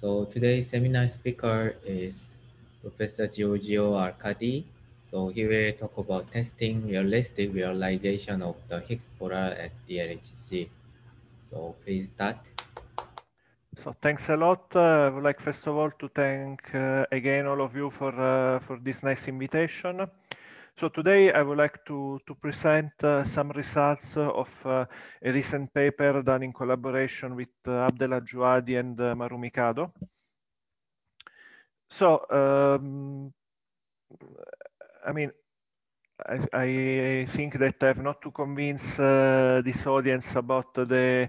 So today's seminar speaker is Professor Giorgio Arcadi. So he will talk about testing realistic realization of the Higgs polar at the LHC. So please start. So thanks a lot. Uh, I would like first of all to thank uh, again all of you for uh, for this nice invitation. So today I would like to, to present uh, some results of uh, a recent paper done in collaboration with uh, Abdel and uh, Marumikado. So, um, I mean, I, I, think that I have not to convince uh, this audience about the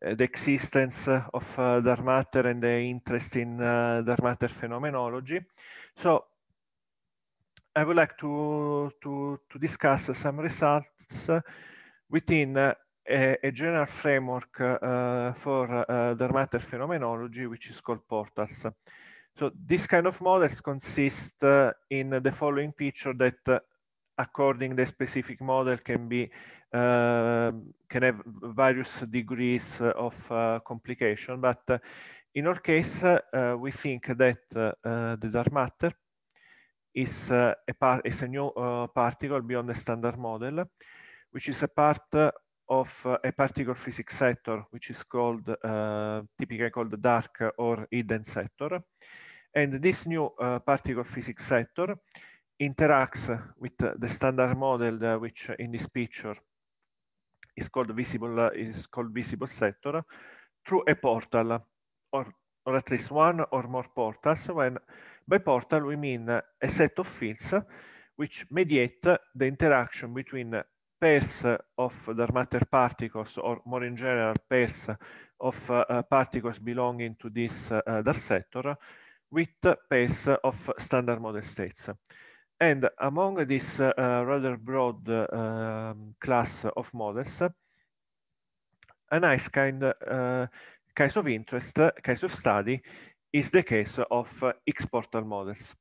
uh, the existence of uh, Dark matter and the interest in uh, dark matter phenomenology. So I would like to, to, to discuss some results within a, a general framework uh, for uh, the matter phenomenology, which is called portals. So this kind of models consist uh, in the following picture that uh, according the specific model can be uh, can have various degrees of uh, complication but uh, in our case uh, we think that the dark matter is eh, a, part, is a new eh, particle beyond the standard model, which is a part of eh, a particle physics sector, which is called typically called dark or hidden sector. And this new particle physics sector interacts with the standard model which in this picture is called visible is called visible sector through a portal or or at least one or more portals when by portal, we mean a set of fields which mediate the interaction between pairs of dark matter particles, or more in general, pairs of uh, particles belonging to this uh, dark sector with pairs of standard model states. And among this uh, rather broad uh, um, class of models, a nice kind uh, case of interest, case of study is the case of uh, exporter models.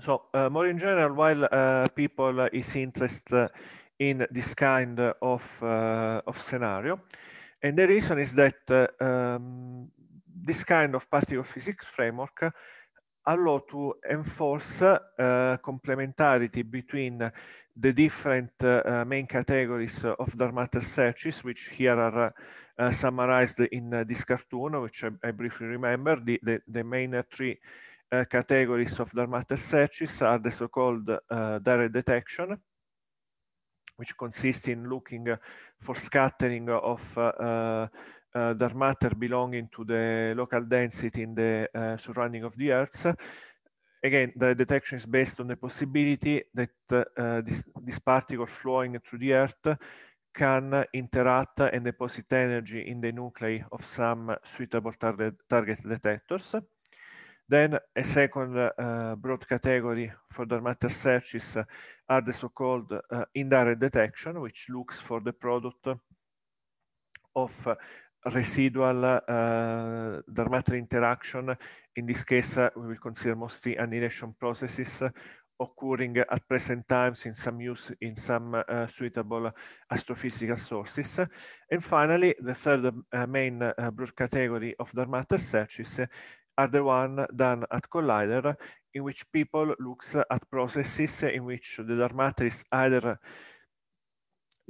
So uh, more in general, while uh, people uh, is interested uh, in this kind of, uh, of scenario, and the reason is that um, this kind of particle physics framework allow to enforce uh, complementarity between the different uh, uh, main categories of Darmater searches, which here are uh, summarized in uh, this cartoon, which I, I briefly remember. The, the, the main uh, three categories of Darmater searches are the so-called direct detection, which consists in looking for scattering of uh, matter belonging to the local density in the uh, surrounding of the Earth. Again, the detection is based on the possibility that uh, this, this particle flowing through the Earth can interact and deposit energy in the nuclei of some suitable target, target detectors. Then a second uh, broad category for dark matter searches are the so-called uh, indirect detection, which looks for the product of uh, residual uh, eh, matter interaction. In this case, uh, we will consider mostly annihilation processes occurring at present times in some use in some uh, suitable astrophysical sources. And finally, the third uh, main uh, broad category of matter searches are the one done at Collider, in which people looks at processes in which the matter is either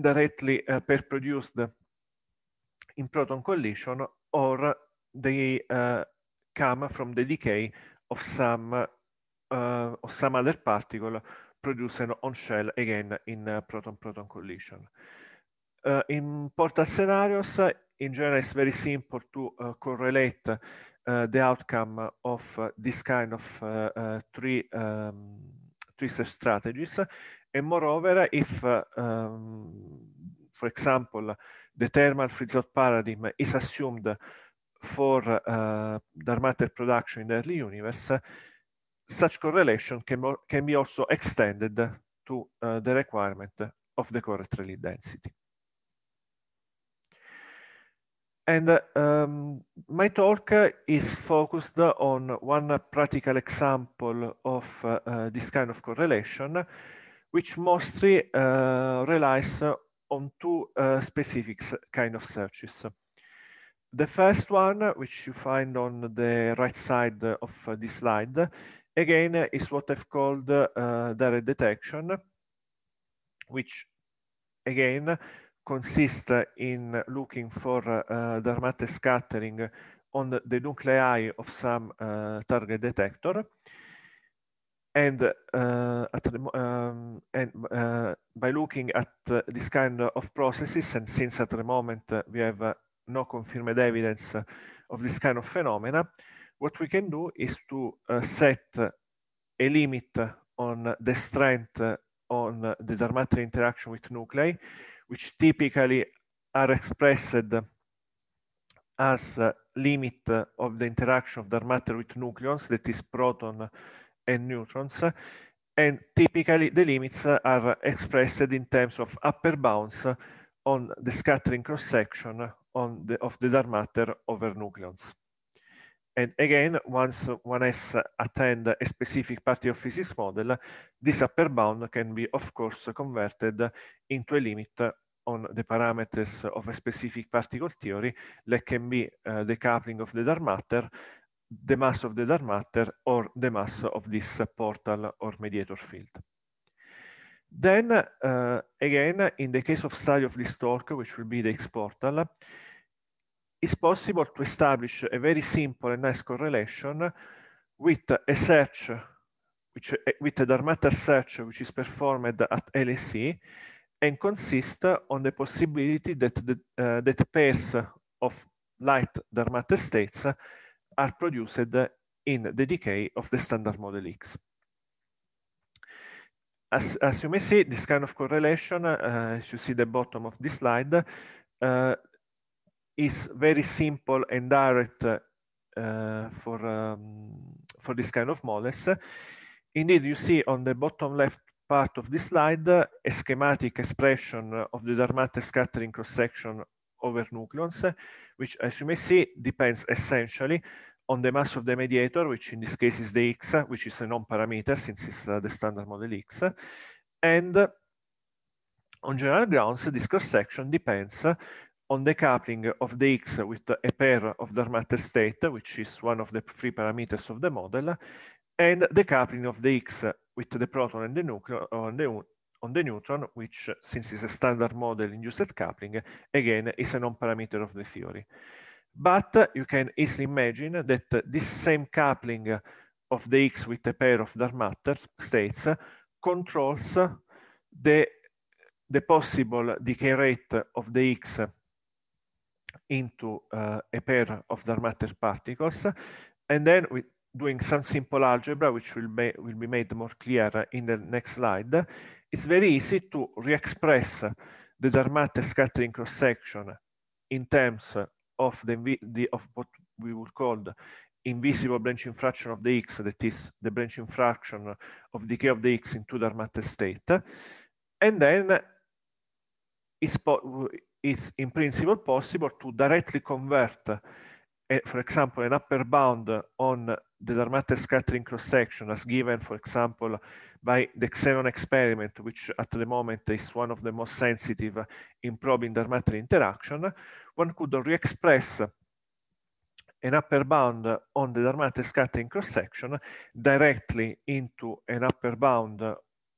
directly uh, per-produced in proton collision or they uh, eh, come from the decay of some uh, of some other particle produced on shell again in proton-proton eh, collision. Uh, in portal scenarios, in general, it's very simple to uh, correlate uh, the outcome of this kind of three um, three strategies. And moreover, if um, for example, the thermal freeze-out paradigm is assumed for uh, dark matter production in the early universe, such correlation can, can be also extended to uh, the requirement of the correct density. And um, my talk is focused on one practical example of uh, uh this kind of correlation, which mostly uh, relies on two uh, specific kind of searches. The first one, which you find on the right side of uh, this slide, again, uh, is what I've called uh, direct detection, which again consists uh, in looking for uh, dermate scattering on the nuclei of some uh, target detector and uh, at, um, and uh, by looking at uh, this kind of processes, and since at the moment we have no confirmed evidence of this kind of phenomena, what we can do is to set a limit on the strength on the matter interaction with nuclei, which typically are expressed as limit of the interaction of matter with nucleons, that is proton and neutrons. And typically the limits are expressed in terms of upper bounds on the scattering cross-section of the dark matter over nucleons. And again, once one has attained a specific particle of physics model, this upper bound can be, of course, converted into a limit on the parameters of a specific particle theory, that can be uh, the coupling of the dark matter, the mass of the dark matter or the mass of this portal or mediator field. Then, uh, again, in the case of study of this torque, which will be the X portal, it's possible to establish a very simple and nice correlation with a search, which, eh, with a dark matter search, which is performed at LSE and consists on the possibility that, the, uh, that pairs of light dark matter states are produced in the decay of the standard model X. As, as you may see, this kind of correlation, uh, as you see the bottom of this slide, uh, is very simple and direct uh, for, um, for this kind of models. Indeed, you see on the bottom left part of this slide a schematic expression of the Darmatte scattering cross-section over nucleons which, as you may see, depends essentially on the mass of the mediator, which in this case is the x, which is a non-parameter since it's uh, the standard model x. And uh, on general grounds, this cross-section depends uh, on the coupling of the x with a pair of the matter state, which is one of the three parameters of the model, and the coupling of the x with the proton and the nucleon, the, on the neutron, which since it's a standard model induced coupling, again, is a non-parameter of the theory. But you can easily imagine that this same coupling of the X with a pair of dark matter states controls the, the possible decay rate of the X into uh, a pair of dark matter particles. And then with doing some simple algebra, which will be, will be made more clear in the next slide, it's very easy to re-express the Darmate scattering cross-section in terms of the, the, of what we would call the invisible branching fraction of the x, that is the branching fraction of decay of the x into the state, and then it's, it's in principle possible to directly convert, a, eh, for example, an upper bound on the Darmate scattering cross-section as given, for example, by the xenon experiment, which at the moment is one of the most sensitive in probing dark matter interaction, one could re-express an upper bound on the matter scattering cross-section directly into an upper bound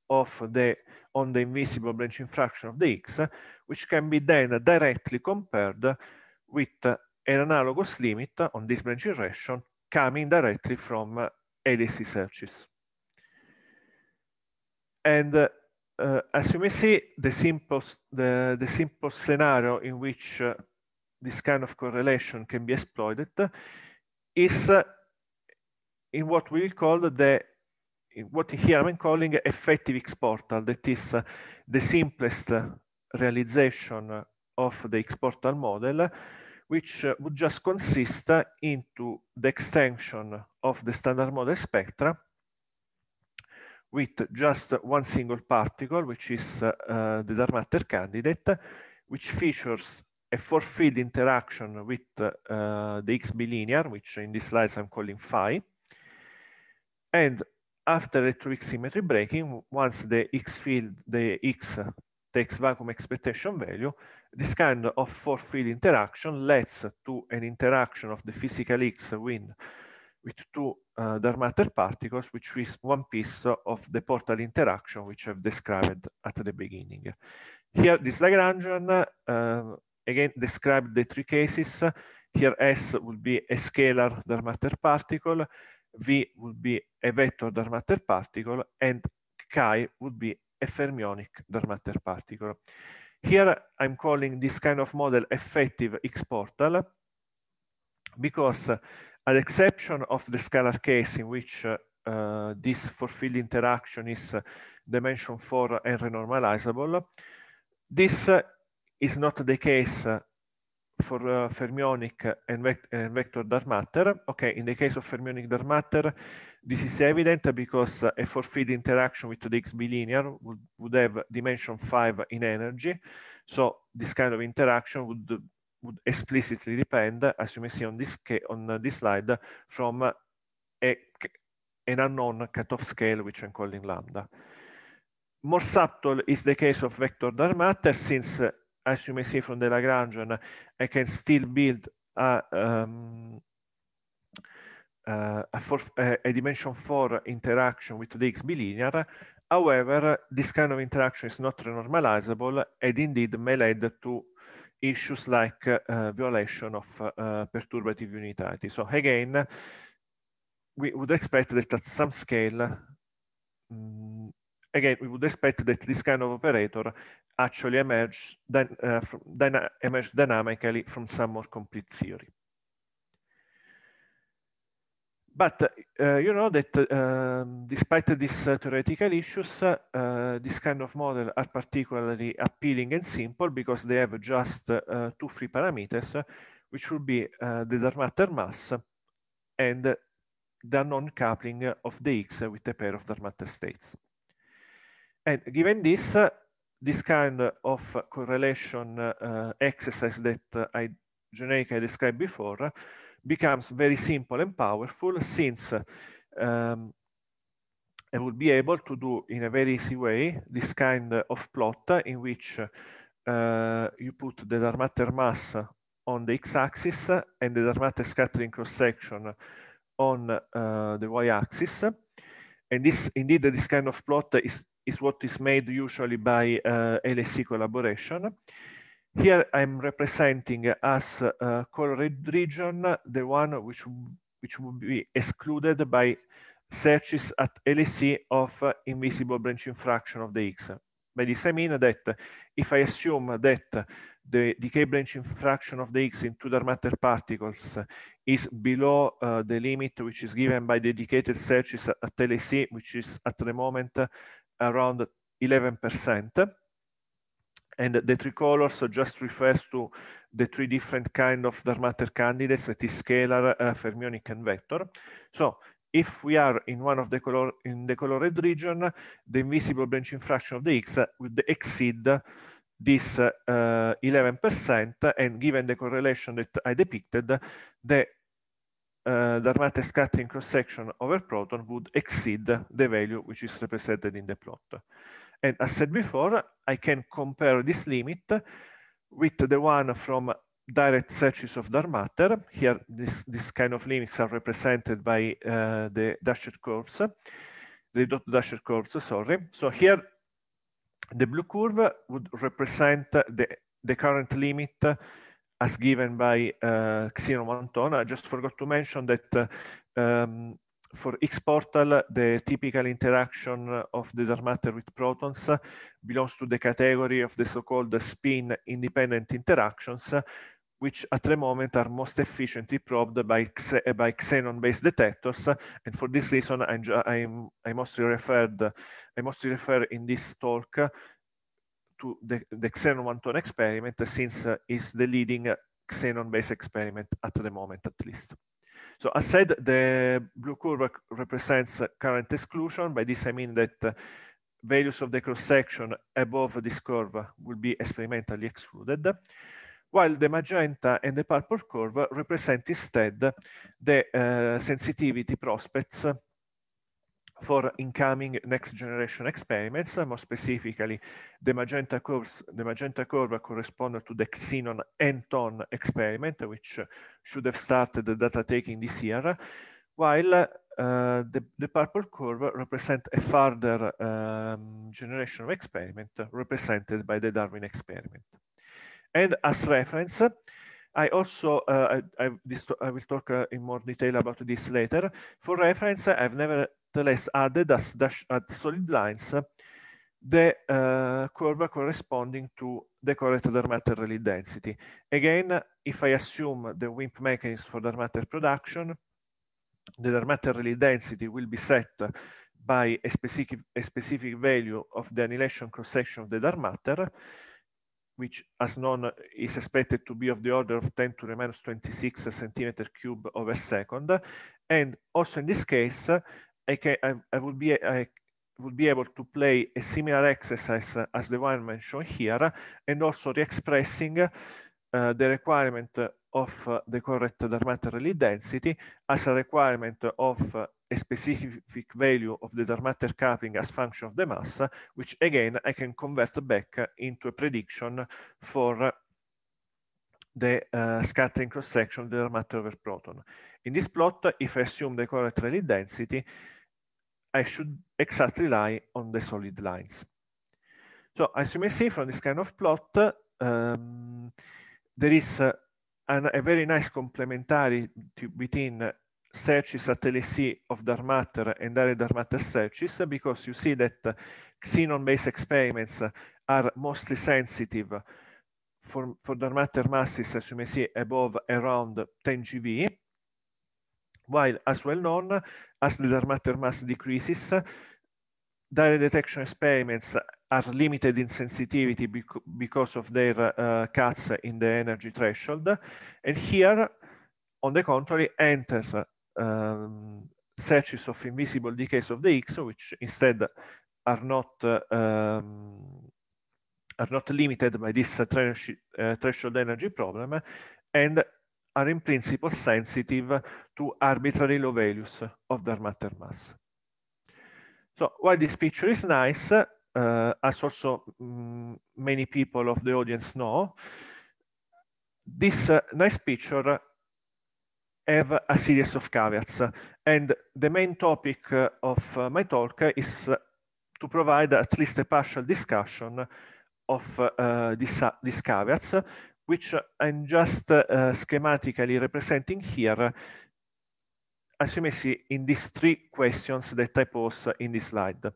of the on the invisible branching fraction of the x, which can be then directly compared with an analogous limit on this branching fraction coming directly from ADC searches. And uh, uh, as you may see, the simple, the, the simple scenario in which uh, this kind of correlation can be exploited is uh, in what we call the what here I'm calling effective exportal, that is uh, the simplest uh, realization of the exportal model, which would just consist into the extension of the standard model spectra with just one single particle, which is uh, the dark matter candidate, which features a four field interaction with uh, the x bilinear, which in this slides I'm calling phi. And after a 2 symmetry breaking, once the x field, the x takes vacuum expectation value, this kind of four field interaction leads to an interaction of the physical x wind with two uh, matter particles, which is one piece of the portal interaction which I've described at the beginning. Here, this Lagrangian, uh, again, described the three cases. Here, S would be a scalar dark matter particle, V would be a vector dark matter particle, and chi would be a fermionic dark matter particle. Here, I'm calling this kind of model effective X portal because at the exception of the scalar case in which uh, this fulfilled interaction is uh, dimension 4 and renormalizable. This uh, is not the case uh, for uh, fermionic and, and, vector dark matter. Okay, in the case of fermionic dark matter, this is evident because a four-field interaction with the XB linear would, would, have dimension five in energy. So this kind of interaction would would explicitly depend, as you may see on this, on this slide, from a, an unknown cutoff scale, which I'm calling lambda. More subtle is the case of vector dark matter, since, as you may see from the Lagrangian, I can still build a, um, uh, a, for, uh, a dimension 4 interaction with the X bilinear. However, this kind of interaction is not renormalizable and indeed may lead to issues like eh, violation of eh, perturbative unitarity. So again, we would expect that at some scale, um, again, we would expect that this kind of operator actually emerges then, uh, from, then emerge dynamically from some more complete theory. But uh, you know that uh, despite these uh, theoretical issues, uh, this kind of model are particularly appealing and simple because they have just uh, two free parameters, which will be uh, the dark matter mass and the non-coupling of the X with a pair of dark matter states. And given this, this kind of correlation exercise that I generically described before becomes very simple and powerful since um, I will be able to do in a very easy way this kind of plot in which uh, you put the matter mass on the x-axis and the matter scattering cross-section on uh, the y-axis. And this, indeed, this kind of plot is, is what is made usually by uh, LSE collaboration. Here I'm representing as a uh, colored region, the one which, which would be excluded by searches at LSE of uh, invisible branching fraction of the X. By this I mean that if I assume that the decay branching fraction of the X in two matter particles is below uh, the limit which is given by dedicated searches at LSE, which is at the moment around 11%, and the three colors just refers to the three different kind of dark matter candidates that is scalar, uh, fermionic, and vector. So if we are in one of the color in the colored region, the invisible branching fraction of the X would exceed this 11%, uh, and given the correlation that I depicted, the uh, dark matter scattering cross-section over proton would exceed the value which is represented in the plot. And as said before, I can compare this limit with the one from direct searches of dark matter. Here, this, this kind of limits are represented by uh, the dashed curves, the dot dashed curves, sorry. So here, the blue curve would represent the, the current limit as given by uh, Xenon I just forgot to mention that uh, um, for X portal, the typical interaction of the dark matter with protons belongs to the category of the so-called spin-independent interactions, which at the moment are most efficiently probed by, by xenon-based detectors. And for this reason, I'm, I'm, I, mostly referred, I mostly refer in this talk to the, the xenon one-tone experiment, since it's the leading xenon-based experiment at the moment, at least. So as said, the blue curve represents current exclusion. By this, I mean that uh, values of the cross-section above this curve will be experimentally excluded, while the magenta and the purple curve represent instead the uh, sensitivity prospects for incoming next generation experiments, more specifically the magenta curves, the magenta curve correspond to the xenon and ton experiment, which should have started the data taking this year, while uh, the, the, purple curve represent a further um, generation of experiment represented by the Darwin experiment. And as reference, I also, uh, I, I, this, I will talk uh, in more detail about this later. For reference, I've never the less added as dash at solid lines the uh, curve corresponding to the correct matter relay density. Again, if I assume the WIMP mechanism for matter production, the matter relay density will be set by a specific, a specific value of the annihilation cross-section of the matter, which as known is expected to be of the order of 10 to the minus 26 centimeter cube over second. And also in this case, I, can, I, I would be I would be able to play a similar exercise as the one mentioned here, and also re-expressing uh, the requirement of uh, the correct Darmanin relay density as a requirement of uh, a specific value of the matter coupling as function of the mass, which again I can convert back into a prediction for the uh, scattering cross-section of the matter over proton. In this plot, if I assume the correct relay density, I should exactly lie on the solid lines. So as you may see from this kind of plot, um, there is uh, an, a very nice complementarity between searches at LSE of dark matter and area dark matter searches because you see that xenon-based experiments are mostly sensitive for, for dark matter masses, as you may see, above around 10 GV, while as well known as the dark matter mass decreases, direct detection experiments are limited in sensitivity because of their uh, cuts in the energy threshold. And here, on the contrary, enters um, searches of invisible decays of the X, which instead are not uh, um, are not limited by this uh, uh threshold energy problem, and are in principle sensitive to arbitrary low values of the matter mass. So while this picture is nice, uh, as also mm, many people of the audience know, this uh, nice picture have a series of caveats. And the main topic uh, of uh, my talk is uh, to provide at least a partial discussion of uh, these caveats which uh, I'm just uh, uh, schematically representing here as you may see in these three questions that I pose in this slide.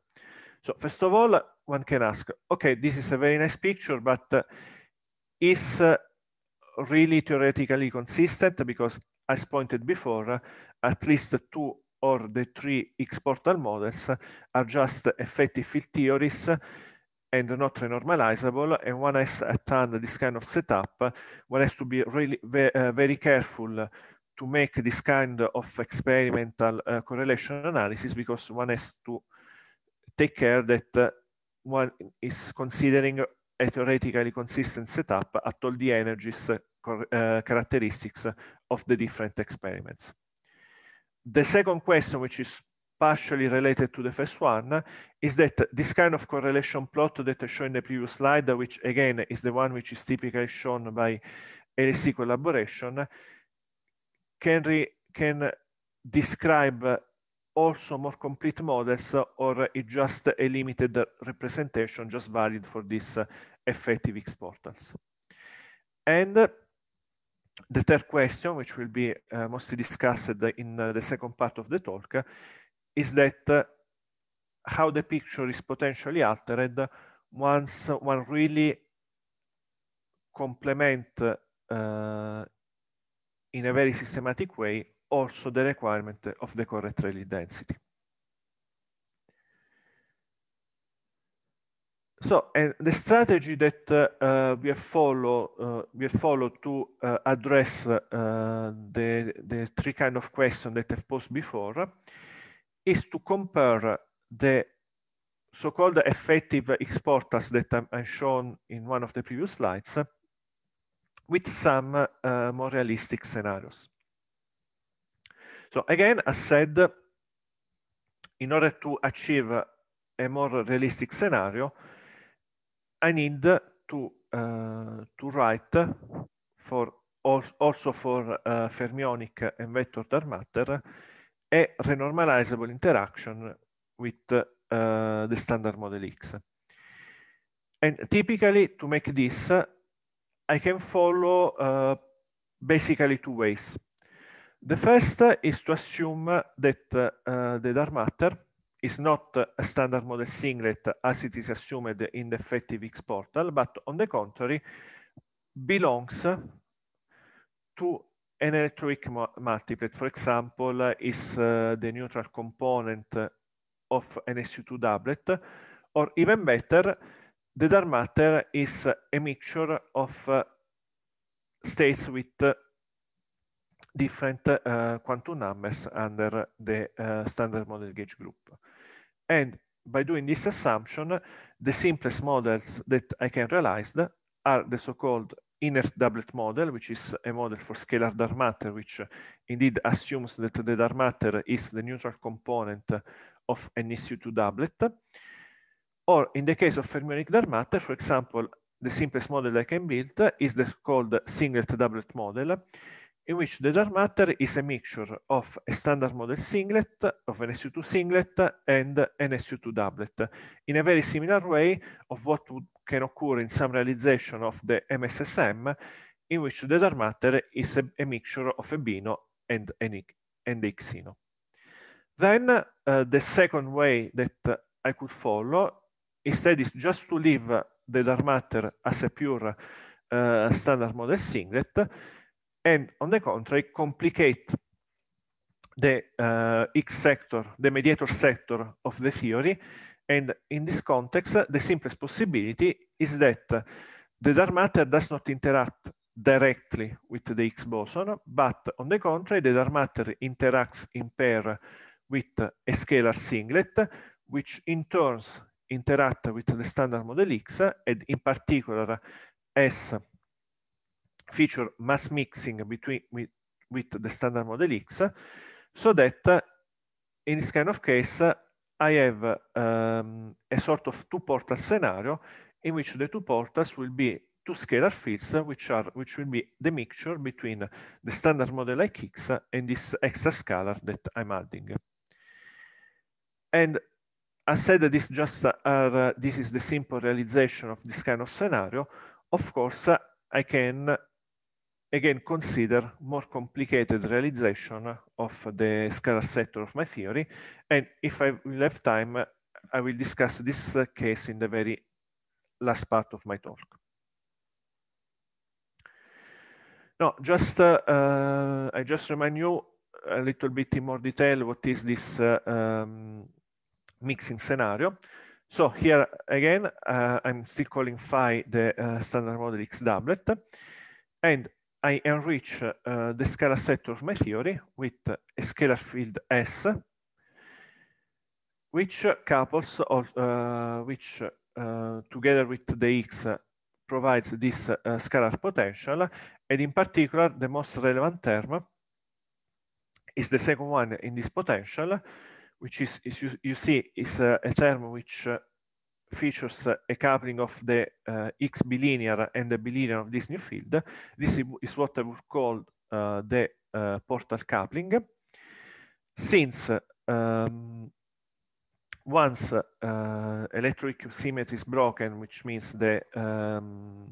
So first of all, one can ask, okay, this is a very nice picture, but is really theoretically consistent because as pointed before, at least two or the three X portal models are just effective field theories and not renormalizable. And when I done this kind of setup, one has to be really very, uh, very careful to make this kind of experimental uh, correlation analysis because one has to take care that uh, one is considering a theoretically consistent setup at all the energies uh, uh, characteristics of the different experiments. The second question, which is partially related to the first one, is that this kind of correlation plot that I showed in the previous slide, which again is the one which is typically shown by LSE collaboration, can, re, can describe also more complete models or it's just a limited representation just valid for these effective portals. And the third question, which will be uh, mostly discussed in uh, the second part of the talk, is that uh, how the picture is potentially altered once one really complement uh, uh, in a very systematic way also the requirement of the correct relief density. So and the strategy that uh, uh we have followed uh, we have followed to address the the three kind of questions that I've posed before is to compare the so-called effective exporters that I shown in one of the previous slides with some uh, more realistic scenarios. So again, as said, in order to achieve a more realistic scenario, I need to, uh, to write for also for uh, fermionic and vector dark matter è renormalizable interaction with uh, the standard model X. And typically, to make this, I can follow uh, basically two ways. The first is to assume that uh, the dark matter is not a standard model singlet as it is assumed in the effective X portal, but on the contrary, belongs to an electroweak multiplet, for example, is uh, the neutral component of an SU2 doublet, or even better, the dark matter is a mixture of uh, states with different uh, quantum numbers under the uh, standard model gauge group. And by doing this assumption, the simplest models that I can realize are the so-called Inner doublet model, which is a model for scalar dark matter, which indeed assumes that the dark matter is the neutral component of an su 2 doublet. Or in the case of fermionic dark matter, for example, the simplest model I can build is the called singlet doublet model, in which the dark matter is a mixture of a standard model singlet, of an SU2 singlet, and an SU2 doublet, in a very similar way of what would can occur in some realization of the MSSM in which the dark matter is a, a mixture of a bino and an and the xeno. Then uh, the second way that uh, I could follow instead is just to leave the dark matter as a pure uh, standard model singlet and on the contrary complicate the uh, X sector, the mediator sector of the theory And in this context, the simplest possibility is that the dark matter does not interact directly with the Higgs boson, but on the contrary, the dark matter interacts in pair with a scalar singlet, which in turn interacts with the standard model X, and in particular, S feature mass mixing between with, with the standard model X, so that in this kind of case, I have um, a sort of two portal scenario in which the two portals will be two scalar fields, which are which will be the mixture between the standard model like X and this extra scalar that I'm adding. And I said that this just are, uh, this is the simple realization of this kind of scenario. Of course, I can again consider more complicated realization of the scalar sector of my theory. And if I will have time, I will discuss this case in the very last part of my talk. No, just uh, uh, I just remind you a little bit in more detail what is this uh, um, mixing scenario. So here again, uh, I'm still calling phi the uh, standard model X doublet. And I enrich uh, the scalar set of my theory with a scalar field S, which couples, of, uh, which uh, together with the X provides this uh, scalar potential. And in particular, the most relevant term is the second one in this potential, which is, is you, you, see, is uh, a term which uh, features eh, a coupling of the eh, X bilinear and the bilinear of this new field. This is what I would call eh, the portal coupling. Since um, once uh, electric symmetry is broken, which means the um,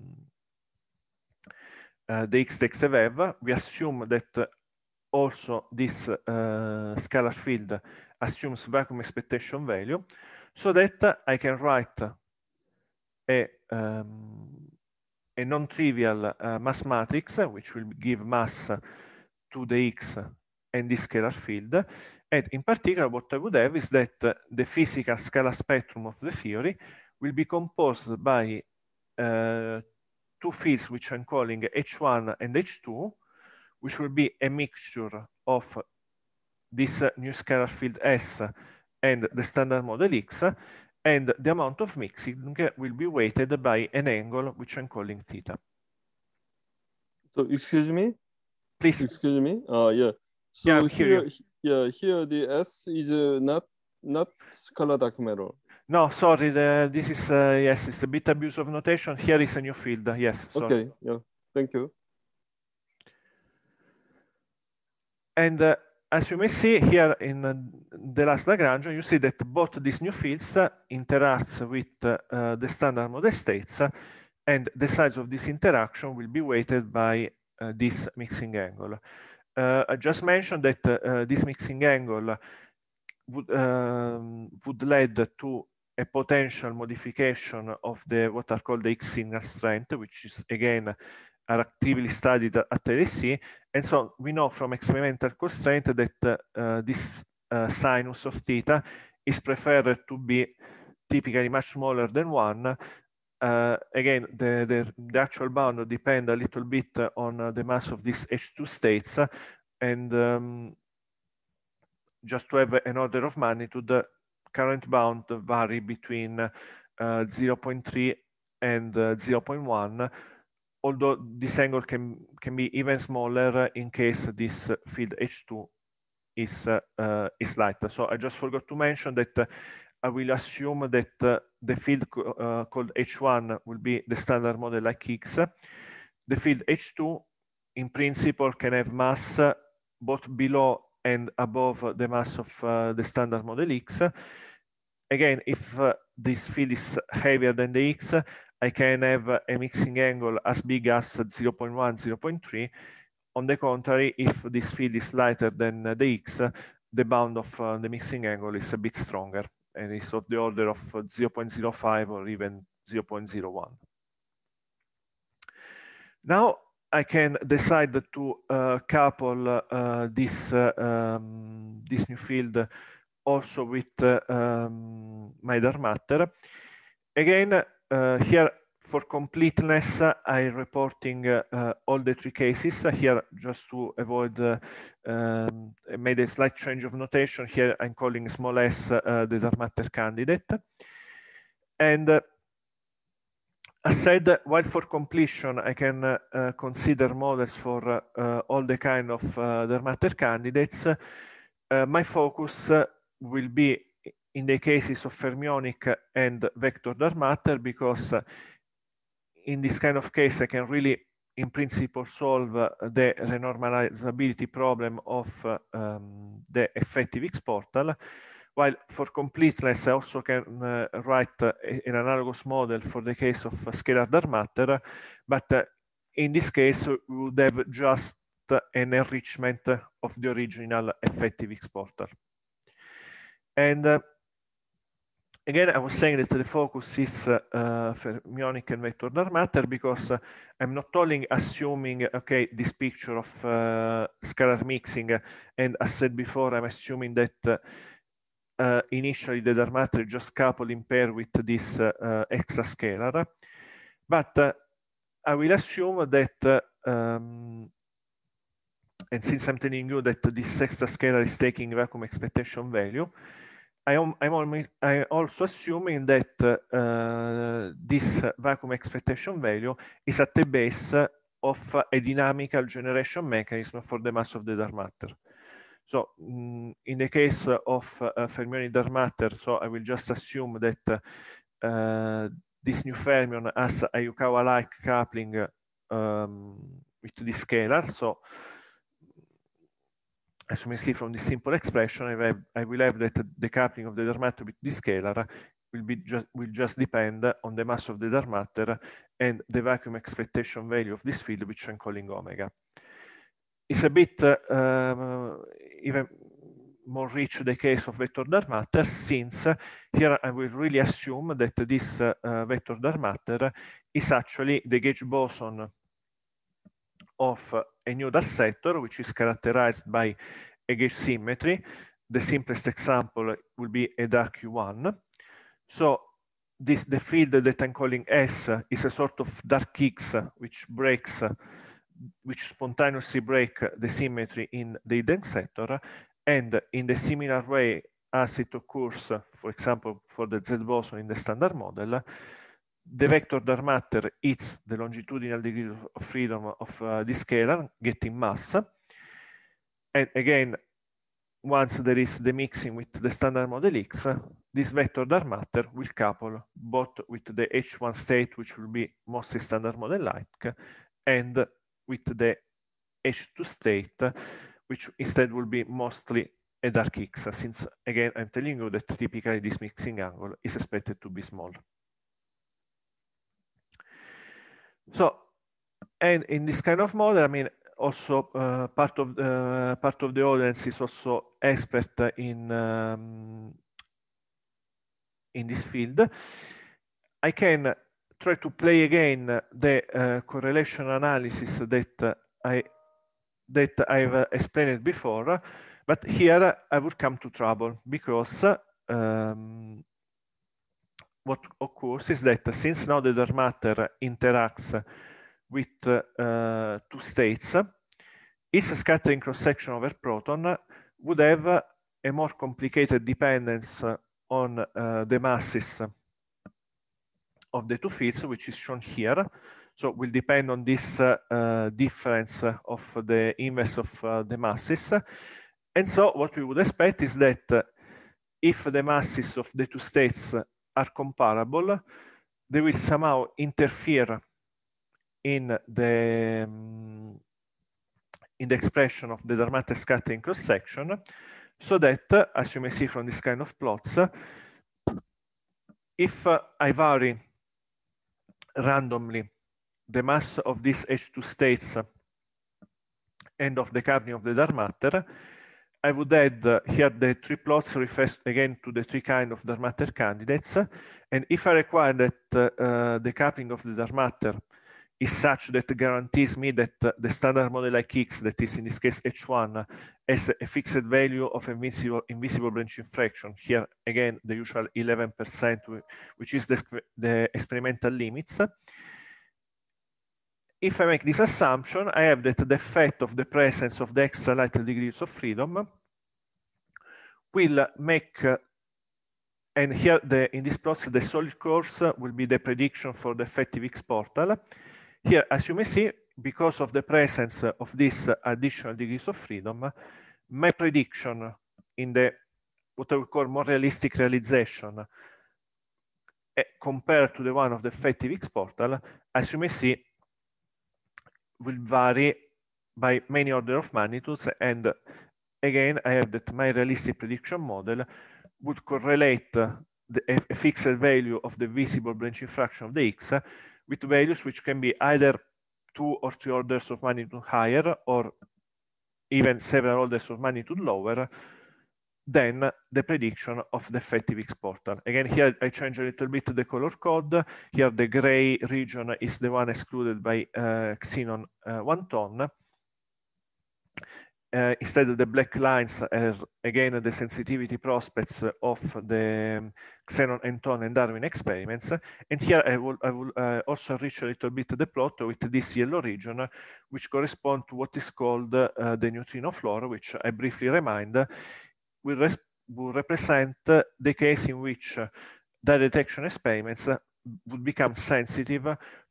uh, the x takes a wave, we assume that also this scalar field assumes vacuum expectation value. So that I can write a, um, a non-trivial uh, mass matrix, which will give mass to the X and the scalar field. And in particular, what I would have is that uh, the physical scalar spectrum of the theory will be composed by uh, two fields, which I'm calling H1 and H2, which will be a mixture of this uh, new scalar field S and the standard model X, and the amount of mixing will be weighted by an angle, which I'm calling theta. So excuse me? Please. Excuse me? Uh, yeah. So yeah, here, yeah, here the S is uh, not not scalar dark matter. No, sorry, the, this is, uh, yes, it's a bit abuse of notation. Here is a new field, yes. Sorry. Okay, yeah, thank you. And uh, as you may see here in uh, the last Lagrangian, you see that both these new fields uh, interacts with uh, uh, the standard model states, uh, and the size of this interaction will be weighted by this mixing angle. I just mentioned that this mixing angle would, um, would lead to a potential modification of the what are called the X signal strength, which is again are actively studied at LSE. And so we know from experimental constraint that uh, this uh, sinus of theta is preferred to be typically much smaller than one. Uh, again, the, the, the, actual bound depend a little bit on uh, the mass of these H2 states. And um, just to have an order of magnitude, the current bound vary between uh, 0.3 and uh, 0.1 although this angle can, can be even smaller in case this field H2 is, uh, is light. So I just forgot to mention that uh, I will assume that uh, the field uh, called H1 will be the standard model like X. The field H2 in principle can have mass both below and above the mass of uh, the standard model X. Again, if uh, this field is heavier than the X, I can have a mixing angle as big as 0 0.1, 0 0.3. On the contrary, if this field is lighter than the X, the bound of uh, the mixing angle is a bit stronger and is of the order of 0 0.05 or even 0 0.01. Now I can decide to uh, couple uh, this, uh, um, this new field also with uh, um, my dark matter. Again, uh, here for completeness, uh, I'm reporting uh, uh, all the three cases. Uh, here, just to avoid, uh, um, I made a slight change of notation. Here, I'm calling small s the matter candidate. And I said, while for completion, I can consider models for all the kind of matter candidates, my focus will be in the cases of fermionic and vector dark matter because in this kind of case I can really in principle solve the renormalizability problem of um, the effective X portal while for completeness I also can uh, write uh, an analogous model for the case of scalar dark matter but uh, in this case we would have just an enrichment of the original effective X portal and uh, again, I was saying that the focus is uh, fermionic and vector dark matter because I'm not only assuming, okay, this picture of uh, scalar mixing, and as said before, I'm assuming that uh, uh initially the dark matter just coupling pair with this uh, uh, exascalar, but I will assume that, um, and since I'm telling you that this extra scalar is taking vacuum expectation value, I am I'm also assuming that uh, this vacuum expectation value is at the base of a dynamical generation mechanism for the mass of the dark matter. So mm, in the case of uh, fermionic dark matter, so I will just assume that uh, this new fermion has a Yukawa-like coupling um, with the scalar. So as you may see from this simple expression, I, I will have that the coupling of the dark matter with this scalar will, be just, will just depend on the mass of the dark matter and the vacuum expectation value of this field, which I'm calling omega. It's a bit uh, uh even more rich the case of vector dark matter, since here I will really assume that this uh, uh vector dark matter is actually the gauge boson of uh, a new dust sector, which is characterized by a gauge symmetry. The simplest example will be a dark Q1. So this, the field that I'm calling S is a sort of dark X, which breaks, which spontaneously break the symmetry in the dense sector. And in the similar way as it occurs, for example, for the Z boson in the standard model, the vector dark matter is the longitudinal degree of freedom of uh, the scalar getting mass. And again, once there is the mixing with the standard model X, this vector dark matter will couple both with the H1 state, which will be mostly standard model-like, and with the H2 state, which instead will be mostly a dark X, since again, I'm telling you that typically this mixing angle is expected to be small. So, and in this kind of model, I mean, also uh, part of uh, part of the audience is also expert in um, in this field. I can try to play again the uh, correlation analysis that I that I've explained before, but here I would come to trouble because um, what occurs is that since now the dark matter interacts with uh, two states, its scattering cross-section over proton would have a more complicated dependence on uh, the masses of the two fields, which is shown here. So will depend on this uh, difference of the inverse of uh, the masses. And so what we would expect is that uh, if the masses of the two states are comparable, they will somehow interfere in the um, in the expression of the Darmatte scattering cross section, so that, uh, as you may see from this kind of plots, uh, if uh, I vary randomly the mass of these H2 states and of the coupling of the Darmatter, I would add uh, here the three plots refers again to the three kind of dark matter candidates. And if I require that uh, uh the coupling of the dark matter is such that guarantees me that uh, the standard model like X, that is in this case H1, has a fixed value of invisible, invisible branching fraction. Here, again, the usual 11%, which is the, the experimental limits. If I make this assumption, I have that the effect of the presence of the extra light degrees of freedom will make, uh, and here the, in this process, the solid curves will be the prediction for the effective X portal. Here, as you may see, because of the presence of these additional degrees of freedom, my prediction in the what I would call more realistic realization eh, compared to the one of the effective X portal, as you may see, will vary by many order of magnitudes. And again, I have that my realistic prediction model would correlate the, a fixed value of the visible branching fraction of the x with values which can be either two or three orders of magnitude higher or even several orders of magnitude lower then the prediction of the effective exporter. Again, here I change a little bit the color code. Here the gray region is the one excluded by uh, xenon uh, one ton. Uh, instead of the black lines are again the sensitivity prospects of the xenon and ton and Darwin experiments. And here I will, I will uh, also reach a little bit the plot with this yellow region, which correspond to what is called uh, the neutrino floor, which I briefly remind will, will represent the case in which the uh, detection experiments uh, would become sensitive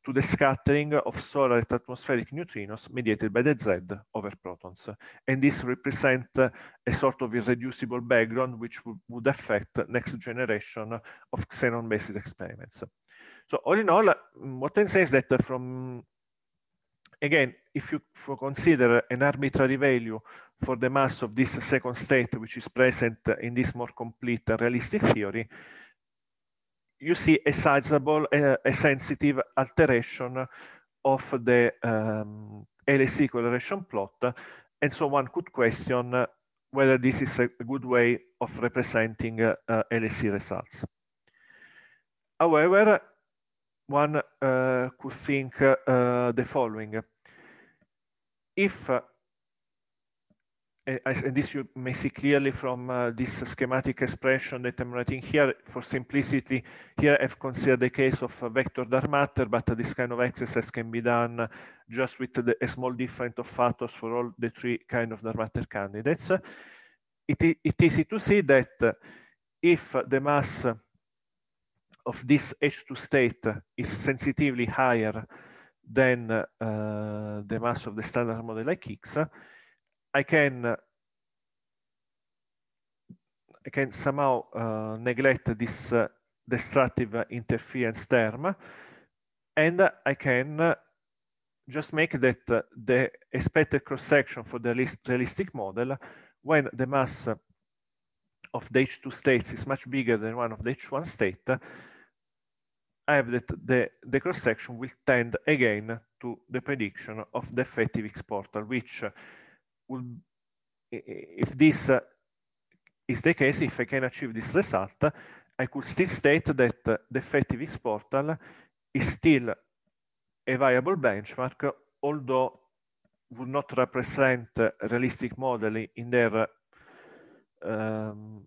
to the scattering of solar at atmospheric neutrinos mediated by the Z over protons. And this represents uh, a sort of irreducible background which would affect next generation of xenon-based experiments. So all in all, what I'm saying is that from again, if you consider an arbitrary value for the mass of this second state, which is present in this more complete and realistic theory, you see a sizable, a sensitive alteration of the um, correlation plot. And so one could question whether this is a good way of representing uh, results. However, one uh, could think uh, the following if uh, and this you may see clearly from uh, this schematic expression that I'm writing here. For simplicity, here I've considered the case of vector dark matter, but this kind of exercise can be done just with the, a small difference of factors for all the three kind of dark matter candidates. It, it is easy to see that if the mass of this H2 state is sensitively higher then uh, the mass of the standard model like X, I can I can somehow uh, neglect this uh, destructive uh, interference term, and I can uh, just make that the expected cross-section for the realistic model, when the mass of the H2 states is much bigger than one of the H1 state, I have that the, the cross-section will tend again to the prediction of the effective X portal, which uh, will, if this uh, is the case, if I can achieve this result, I could still state that uh, the effective X portal is still a viable benchmark, although would not represent realistic modeling in their um,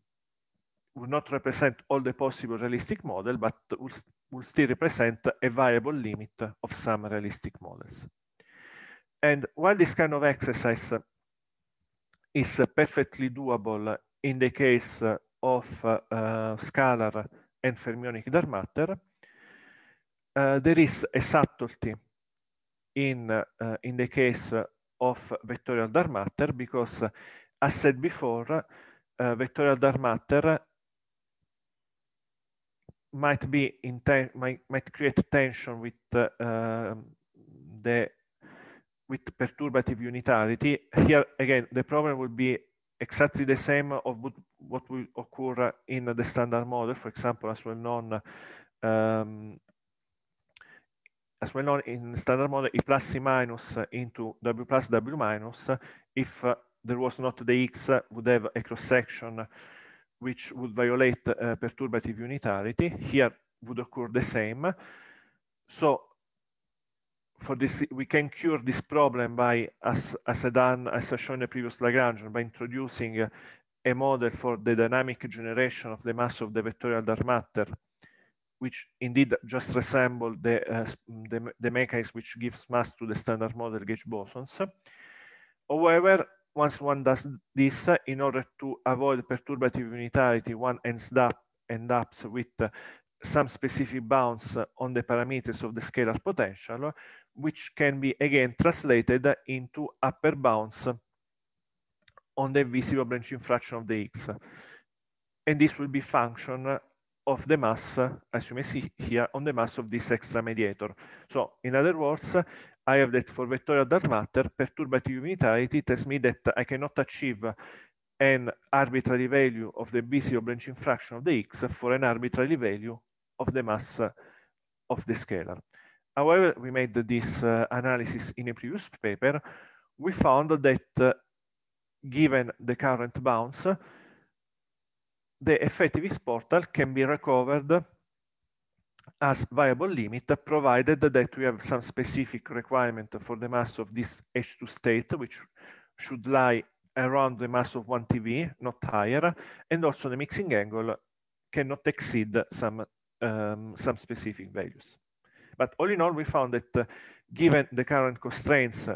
would not represent all the possible realistic model, but will will still represent a variable limit of some realistic models. And while this kind of exercise is perfectly doable in the case of uh, scalar and fermionic dark matter, uh, there is a subtlety in, uh, in the case of vectorial dark matter because, uh, as said before, uh, vectorial dark matter might be in might, might create tension with uh, um, the with perturbative unitarity. Here again, the problem will be exactly the same of what will occur in the standard model, for example, as well known um, as well known in standard model E plus C minus into W plus W minus if uh, there was not the X would have a cross section which would violate uh, perturbative unitarity. Here would occur the same. So for this, we can cure this problem by, as, as I done, as I shown in the previous Lagrangian, by introducing a model for the dynamic generation of the mass of the vectorial dark matter, which indeed just resemble the, uh, the, the mechanism which gives mass to the standard model gauge bosons. However, once one does this, in order to avoid perturbative unitarity, one ends up, end up with uh, some specific bounds uh, on the parameters of the scalar potential, which can be again translated into upper bounds on the visible branching fraction of the x. And this will be function of the mass, as you may see here, on the mass of this extra mediator. So in other words, I have that for vectorial dark matter, perturbative unitarity tells me that I cannot achieve an arbitrary value of the B0 branching fraction of the X for an arbitrary value of the mass of the scalar. However, we made this uh, analysis in a previous paper. We found that uh, given the current bounds, the effective portal can be recovered as viable limit, provided that we have some specific requirement for the mass of this H2 state, which should lie around the mass of 1 TV, not higher, and also the mixing angle cannot exceed some, um, some specific values. But all in all, we found that uh, given the current constraints, uh,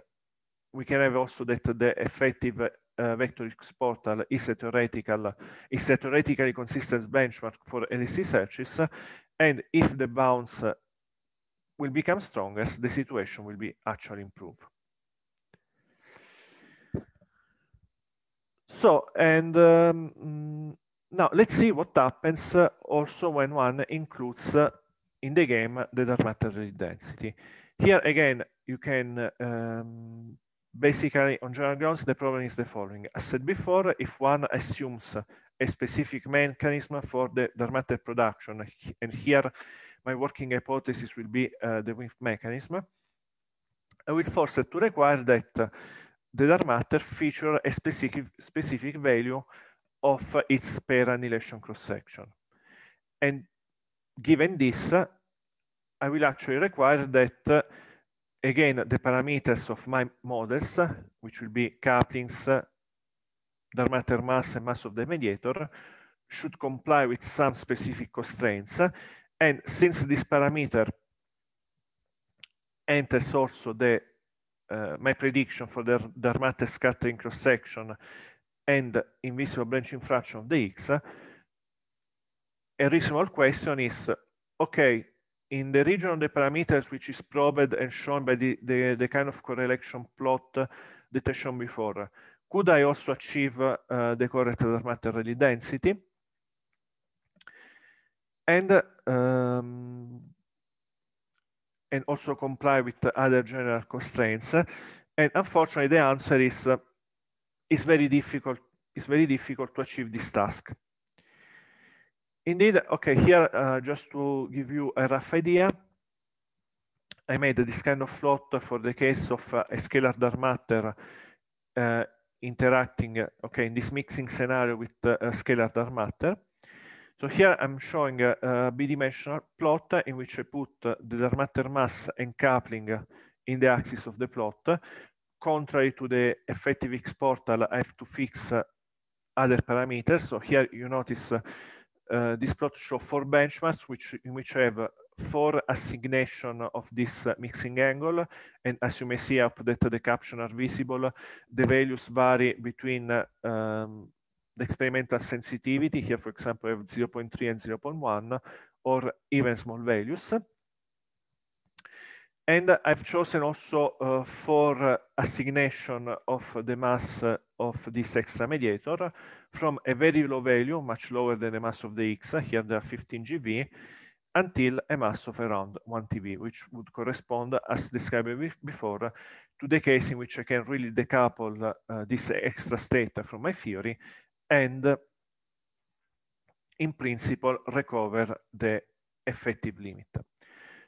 we can have also that the effective uh, X portal is a theoretical, is a theoretically consistent benchmark for LEC searches, and if the bounce uh, will become strongest, the situation will be actually improved. So, and um, mm, now let's see what happens uh, also when one includes uh, in the game the dark matter density. Here again, you can um, basically on general grounds, the problem is the following. As said before, if one assumes a specific mechanism for the dark matter production. And here, my working hypothesis will be uh, the WIMP mechanism. I will force it to require that uh, the dark matter feature a specific, specific value of uh, its spare annihilation cross-section. And given this, uh, I will actually require that, again, the parameters of my models, which will be couplings, the matter mass and mass of the mediator should comply with some specific constraints. And since this parameter enters also the uh, my prediction for the matter scattering cross-section and invisible branching fraction of the X, a reasonable question is, okay, in the region of the parameters which is probed and shown by the, the, the kind of correlation plot that I shown before, could I also achieve uh, the correct dark matter density? And, um, and also comply with other general constraints. And unfortunately, the answer is, uh, is very difficult. It's very difficult to achieve this task. Indeed, okay, here, uh, just to give you a rough idea, I made this kind of plot for the case of uh, a scalar dark matter uh, interacting, okay, in this mixing scenario with uh, scalar dark matter. So here I'm showing uh, a, a b-dimensional plot in which I put uh, the dark matter mass and coupling in the axis of the plot. Contrary to the effective X portal, I have to fix other parameters. So here you notice uh, this plot show four benchmarks, which in which I have for assignation of this mixing angle. And as you may see up that the caption are visible, the values vary between um, the experimental sensitivity. Here, for example, have 0 0.3 and 0 0.1 or even small values. And I've chosen also uh, for uh, assignation of the mass uh, of this extra mediator from a very low value, much lower than the mass of the X, here there are 15 GV, until a mass of around 1 TV, which would correspond, as described before, to the case in which I can really decouple uh, this extra state from my theory and, in principle, recover the effective limit.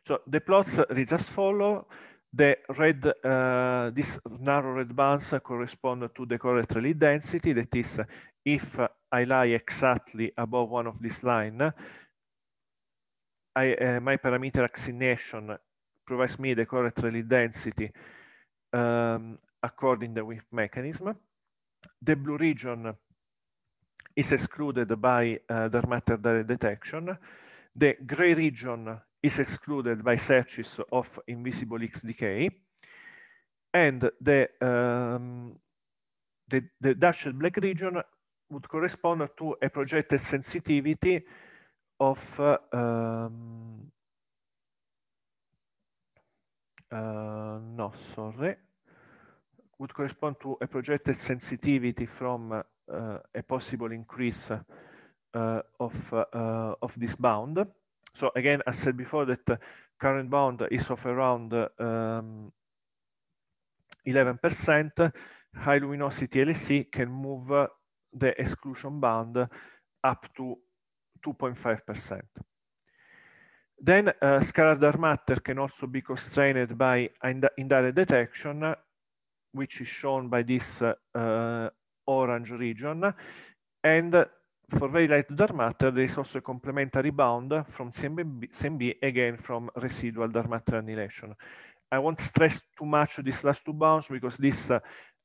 So the plots reads just follow. The red, uh, this narrow red bands correspond to the correct lead density. That is, if I lie exactly above one of this line, I, uh, my parameter axination provides me the correct Rayleigh density um, according the wave mechanism. The blue region is excluded by uh, eh, dark matter detection. The gray region is excluded by searches of invisible X decay. And the, um, the, the dashed black region would correspond to a projected sensitivity of uh, um, uh, no sorry would correspond to a projected sensitivity from uh, uh a possible increase uh, of uh, of this bound. So again, I said before that current bound is of around 11%. Um, High luminosity LSC can move the exclusion bound up to 2.5%. Then uh, scalar dark matter can also be constrained by ind indirect detection, which is shown by this uh, uh, orange region. And for very light dark matter, there is also a complementary bound from CMB, CMB again from residual dark matter annihilation. I won't stress too much these last two bounds because these uh,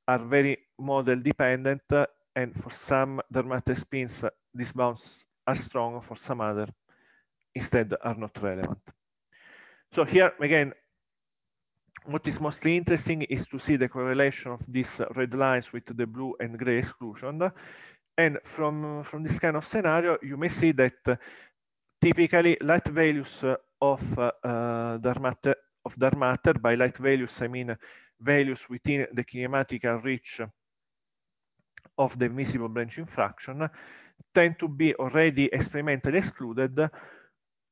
are very model dependent uh, and for some dark matter spins, uh, these bounds are strong for some other, instead are not relevant. So here again, what is mostly interesting is to see the correlation of these red lines with the blue and gray exclusion. And from, from this kind of scenario, you may see that uh, typically light values uh, of uh, uh, dark matter of dark matter. By light values, I mean uh, values within the kinematical reach of the visible branching fraction tend to be already experimentally excluded,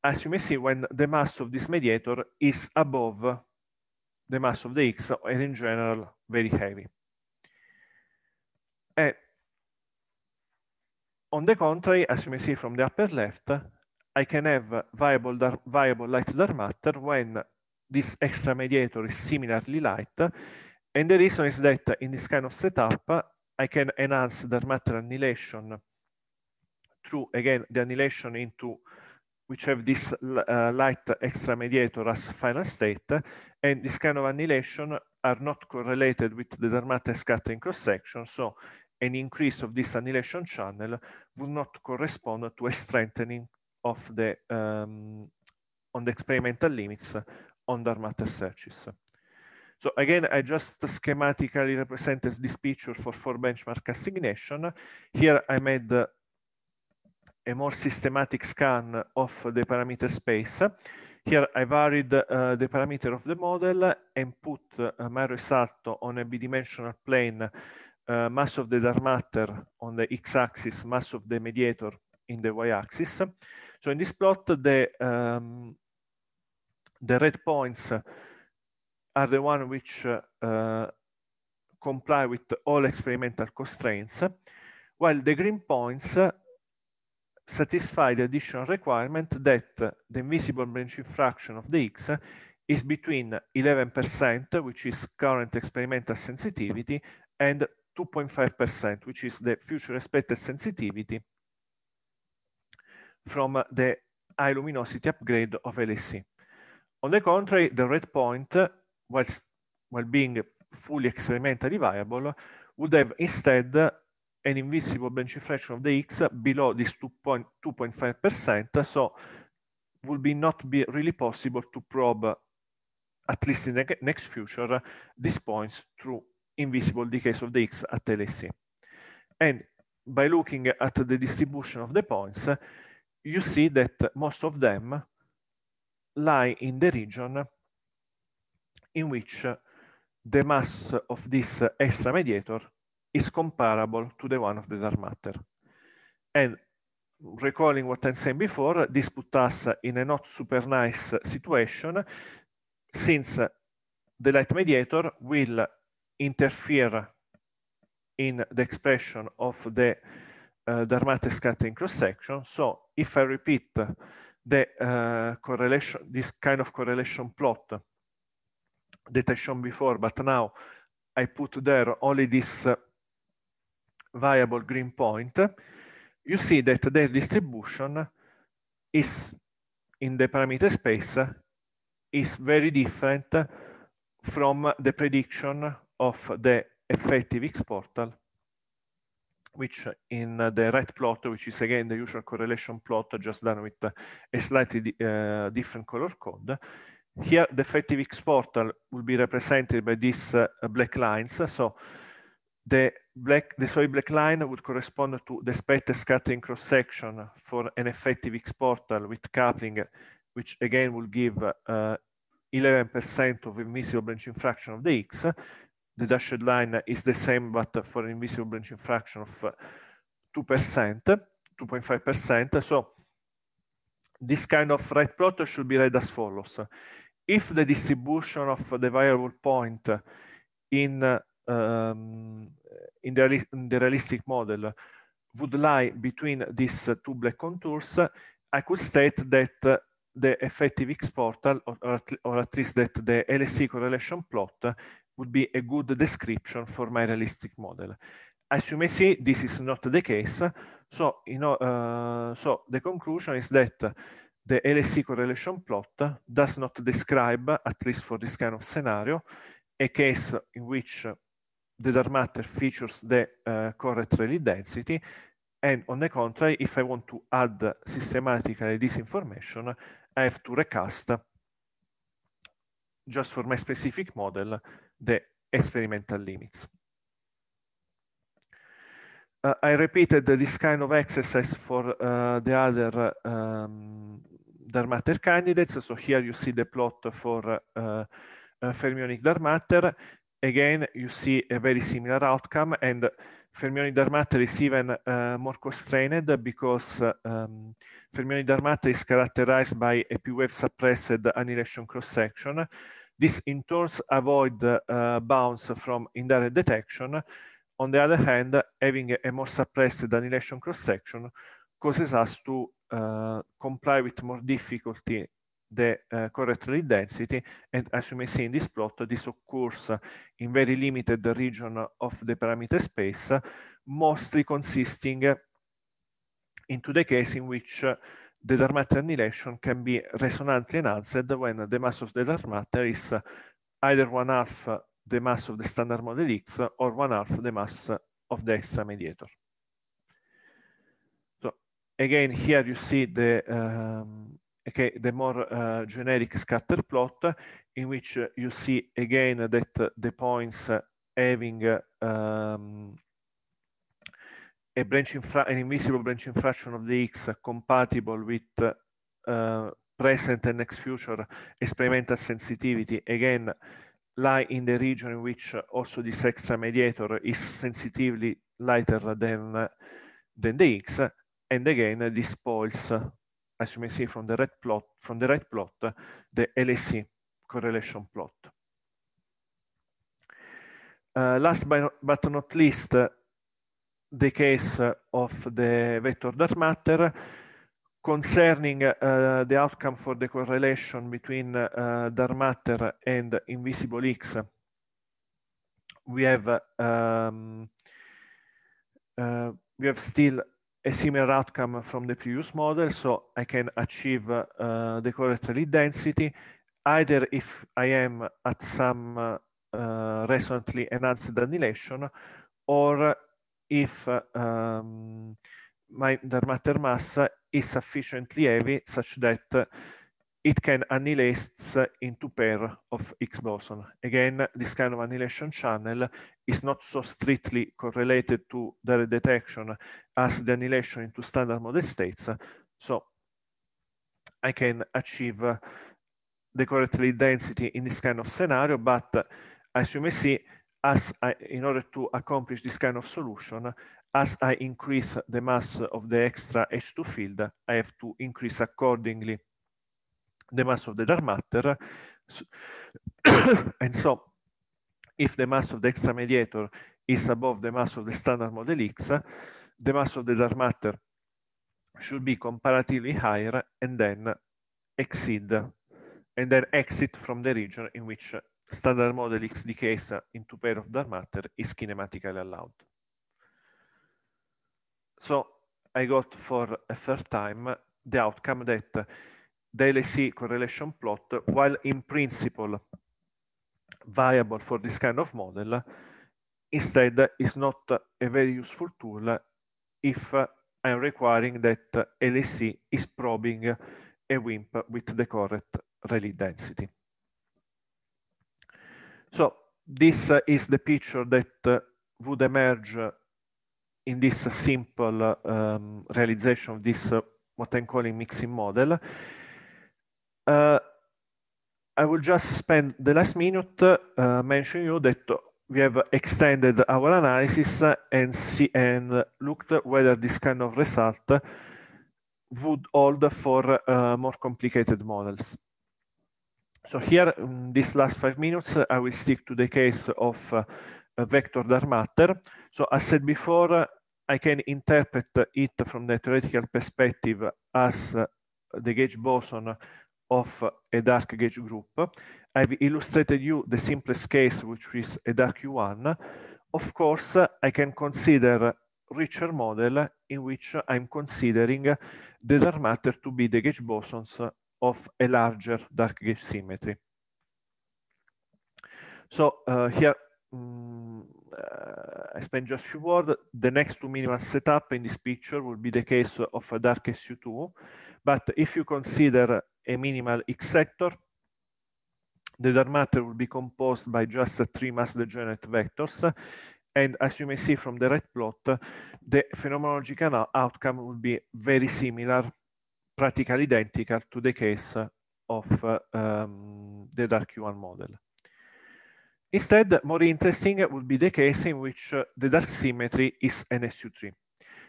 as you may see, when the mass of this mediator is above the mass of the X and in general very heavy. And on the contrary, as you may see from the upper left, I can have viable, dark, viable light dark matter when this extra mediator is similarly light. And the reason is that in this kind of setup, I can enhance dark matter annihilation through, again, the annihilation into which have this uh, light extramediator as final state, and this kind of annihilation are not correlated with the Dermata scattering cross-section, so an increase of this annihilation channel will not correspond to a strengthening of the um, on the experimental limits on dark matter searches. So again, I just schematically represented this picture for four benchmark assignation. Here I made a more systematic scan of the parameter space. Here I varied uh, the parameter of the model and put uh, my result on a bidimensional plane, uh, mass of the dark matter on the x-axis, mass of the mediator in the y-axis. So in this plot, the, um, the red points are the one which uh, comply with all experimental constraints, while the green points satisfy the additional requirement that the invisible branching fraction of the X is between 11%, which is current experimental sensitivity, and 2.5%, which is the future expected sensitivity from the high luminosity upgrade of LSC. On the contrary, the red point, whilst, while being fully experimentally viable, would have instead an invisible bench fraction of the x below this 2.5%, so will be not be really possible to probe, at least in the next future, these points through invisible decays of the x at LAC. And by looking at the distribution of the points, you see that most of them lie in the region in which the mass of this extra mediator is comparable to the one of the dark matter. And recalling what I'm saying before, this put us in a not super nice situation since the light mediator will interfere in the expression of the uh, dark matter scattering cross-section. So if I repeat the uh, correlation, this kind of correlation plot that I shown before, but now I put there only this uh, variable green point, you see that their distribution is in the parameter space is very different from the prediction of the effective X portal, which in the right plot, which is again the usual correlation plot just done with a slightly uh, different color code. Here, the effective X portal will be represented by these uh, black lines. So the black the soy black line would correspond to the expected scattering cross section for an effective X portal with coupling, which again will give 11% uh, of invisible branching fraction of the X. The dashed line is the same, but for an invisible branching fraction of 2%, 2.5%. So this kind of red plot should be read as follows. If the distribution of the variable point in uh, um, in, the in, the realistic model would lie between these two black contours, I could state that the effective X portal, or, or, at, or at least that the LSE correlation plot would be a good description for my realistic model. As you may see, this is not the case. So, you know, uh, so the conclusion is that the LSE correlation plot does not describe, at least for this kind of scenario, a case in which the dark matter features the uh, correct Rayleigh density. And on the contrary, if I want to add systematically this information, I have to recast, just for my specific model, the experimental limits. Uh, I repeated this kind of exercise for uh, the other um, dark matter candidates. So here you see the plot for uh, uh, fermionic dark matter again, you see a very similar outcome and fermionidarmat is even uh, more constrained because uh, um, fermionidarmat is characterized by a P-wave suppressed annihilation cross-section. This in turn avoid uh, bounds from indirect detection. On the other hand, having a more suppressed annihilation cross-section causes us to uh, comply with more difficulty the uh, eh, correct density. And as you may see in this plot, this occurs in very limited region of the parameter space, mostly consisting into the case in which uh, the dark matter annihilation can be resonantly enhanced when the mass of the dark matter is either one half the mass of the standard model X or one half the mass of the extra mediator. So again, here you see the um, okay, the more uh, generic scatter plot in which you see again that the points having um, a branch an invisible branching fraction of the x compatible with uh, present and next future experimental sensitivity again lie in the region in which also this extra mediator is sensitively lighter than, than the x and again this spoils as you may see from the red plot, from the red plot, the LAC correlation plot. Uh, last but not least, uh, the case uh, of the vector dark matter concerning uh, the outcome for the correlation between dark uh, matter and invisible X. We have uh, um, we have still a similar outcome from the previous model. So I can achieve uh, the correct lead density, either if I am at some uh, uh, recently enhanced annihilation, or if uh, um, my, dark matter mass is sufficiently heavy such that it can annihilates into pair of X boson. Again, this kind of annihilation channel is not so strictly correlated to the detection as the annihilation into standard model states. So I can achieve uh, the correct lead density in this kind of scenario, but uh, as you may see, as I, in order to accomplish this kind of solution, as I increase the mass of the extra H2 field, I have to increase accordingly the mass of the dark matter. So and so if the mass of the extra mediator is above the mass of the standard model X, the mass of the dark matter should be comparatively higher and then exceed and then exit from the region in which standard model X decays into pair of dark matter is kinematically allowed. So I got for a third time the outcome that DLC correlation plot, while in principle viable for this kind of model, instead is not a very useful tool if uh, I'm requiring that LAC is probing a WIMP with the correct Rayleigh density. So this is the picture that would emerge in this simple um, realization of this, uh, what I'm calling mixing model. Uh, I will just spend the last minute uh, mentioning you that we have extended our analysis and see and looked whether this kind of result would hold for uh, more complicated models. So here, in these last five minutes, I will stick to the case of uh, vector dark matter. So as said before, I can interpret it from the theoretical perspective as uh, the gauge boson of a dark gauge group. I've illustrated you the simplest case, which is a dark U1. Of course, I can consider richer model in which I'm considering the dark matter to be the gauge bosons of a larger dark gauge symmetry. So uh, here, mm, uh, explain just a few words, the next two minimal setup in this picture will be the case of a dark SU2. But if you consider a minimal X sector, the dark matter will be composed by just three mass degenerate vectors. And as you may see from the red plot, the phenomenological outcome will be very similar, practically identical to the case of uh, um, the dark q one model. Instead, more interesting would be the case in which uh, the dark symmetry is an 3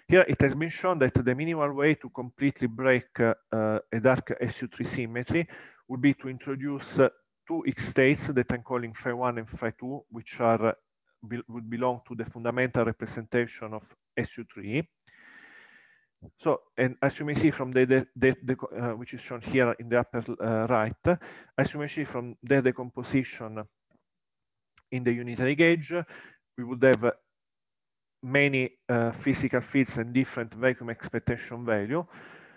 Here it has been shown that the minimal way to completely break uh, uh a dark SU3 symmetry would be to introduce uh, two X states that I'm calling phi 1 and phi 2, which are uh, be would belong to the fundamental representation of SU3. So, and as you may see from the, the, the, the uh, which is shown here in the upper uh, right, as you may see from the decomposition in the unitary gauge, we would have uh, many uh, physical fields and different vacuum expectation value,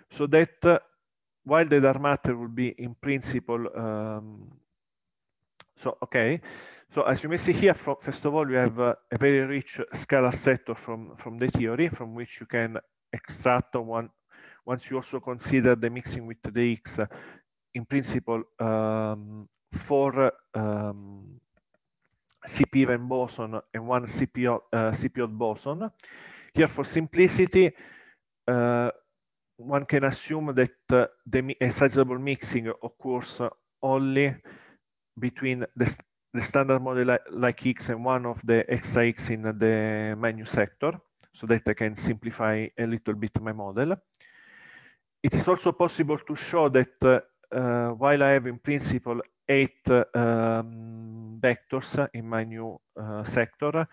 so that uh, while the dark matter will be in principle, um, so okay, so as you may see here, from, first of all, we have uh, a very rich scalar sector from, from the theory from which you can extract one, once you also consider the mixing with the X, uh, in principle, um, for uh, um, CP even boson and one CPO, uh, CPO boson. Here for simplicity, uh, one can assume that uh, the, a sizable mixing occurs only between the, the standard model like, like X and one of the extra X in the menu sector, so that I can simplify a little bit my model. It is also possible to show that uh, uh while I have in principle eight um, vectors in my new uh, sector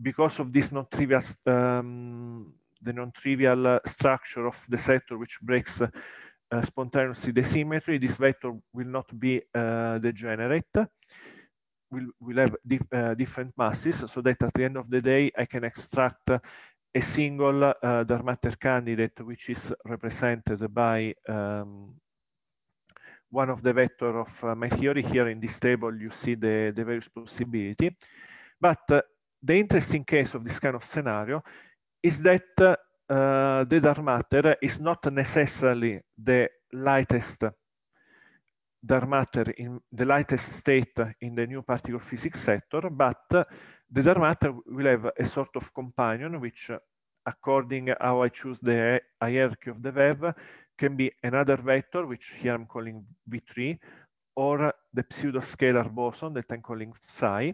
because of this non-trivial um, the non-trivial structure of the sector which breaks uh, spontaneously the symmetry, this vector will not be uh, degenerate. We'll, we'll have dif uh, different masses so that at the end of the day, I can extract a single uh, matter candidate which is represented by um, one of the vector of uh, my theory. Here in this table, you see the, the various possibility. But uh, the interesting case of this kind of scenario is that uh, uh, the dark matter is not necessarily the lightest dark matter in the lightest state in the new particle physics sector, but the dark matter will have a sort of companion, which according how I choose the hierarchy of the web can be another vector, which here I'm calling V3, or the pseudoscalar boson that I'm calling psi.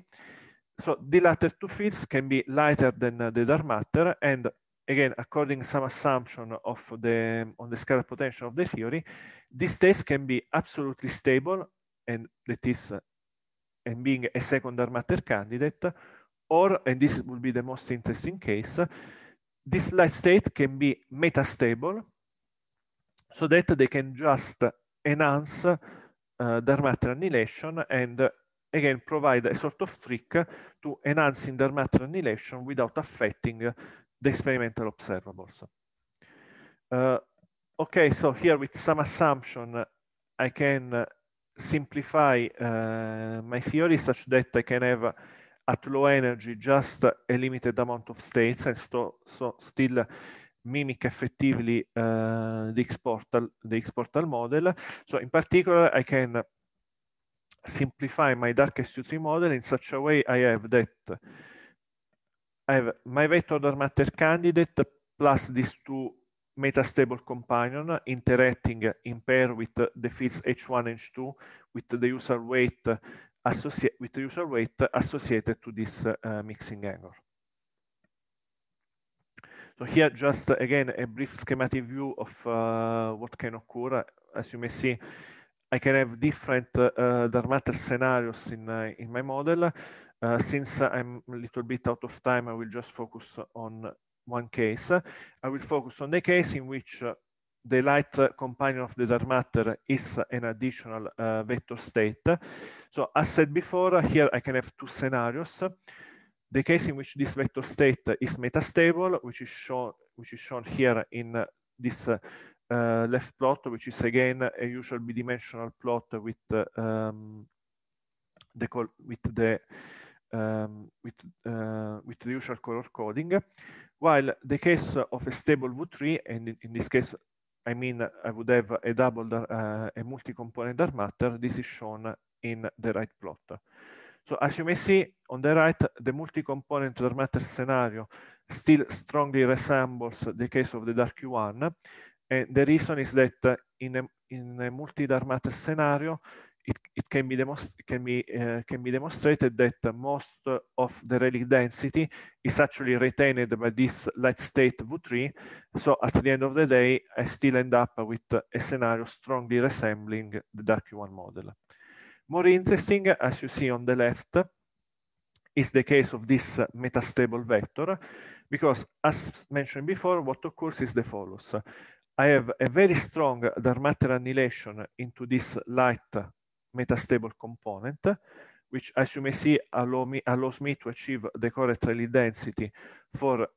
So the latter two fields can be lighter than uh, the dark matter. And again, according some assumption of the, on the scalar potential of the theory, these states can be absolutely stable, and that is, uh, and being a second dark matter candidate, or, and this will be the most interesting case, this light state can be metastable, so that they can just enhance uh, eh, their matter annihilation and uh, again provide a sort of trick to enhancing their matter annihilation without affecting the experimental observables. Eh, okay, so here with some assumption, I can simplify eh, my theory such that I can have at low energy just a limited amount of states and so, so still mimic effectively uh, the, X-Portal, the X-Portal model. So in particular, I can simplify my dark su 3 model in such a way I have that I have my vector dark matter candidate plus these two metastable companion interacting in pair with the fields H1 and H2 with the user weight, associated with the user weight associated to this uh, mixing angle. So here, just uh, again, a brief schematic view of uh, what can occur. As you may see, I can have different uh, uh dark matter scenarios in, uh, in my model. Uh, since I'm a little bit out of time, I will just focus on one case. I will focus on the case in which uh, the light companion of the dark matter is an additional vector state. So as said before, here I can have two scenarios the case in which this vector state is metastable, which is shown, which is shown here in this uh, uh left plot, which is again a usual b-dimensional plot with um, the col with the um, with uh, with the usual color coding, while the case of a stable V3, and in, in this case, I mean I would have a double uh, a multi-component dark matter. This is shown in the right plot. So as you may see on the right, the multi-component dark matter scenario still strongly resembles the case of the dark one. And the reason is that in a, in a multi-dark matter scenario, it, it can be, can, be, uh, can be demonstrated that most of the relic density is actually retained by this light state V3. So at the end of the day, I still end up with a scenario strongly resembling the dark one model. More interesting, as you see on the left, is the case of this metastable vector, because as mentioned before, what occurs is the follows. I have a very strong dark matter annihilation into this light metastable component, which as you may see allow me, allows me to achieve the correct Rayleigh density for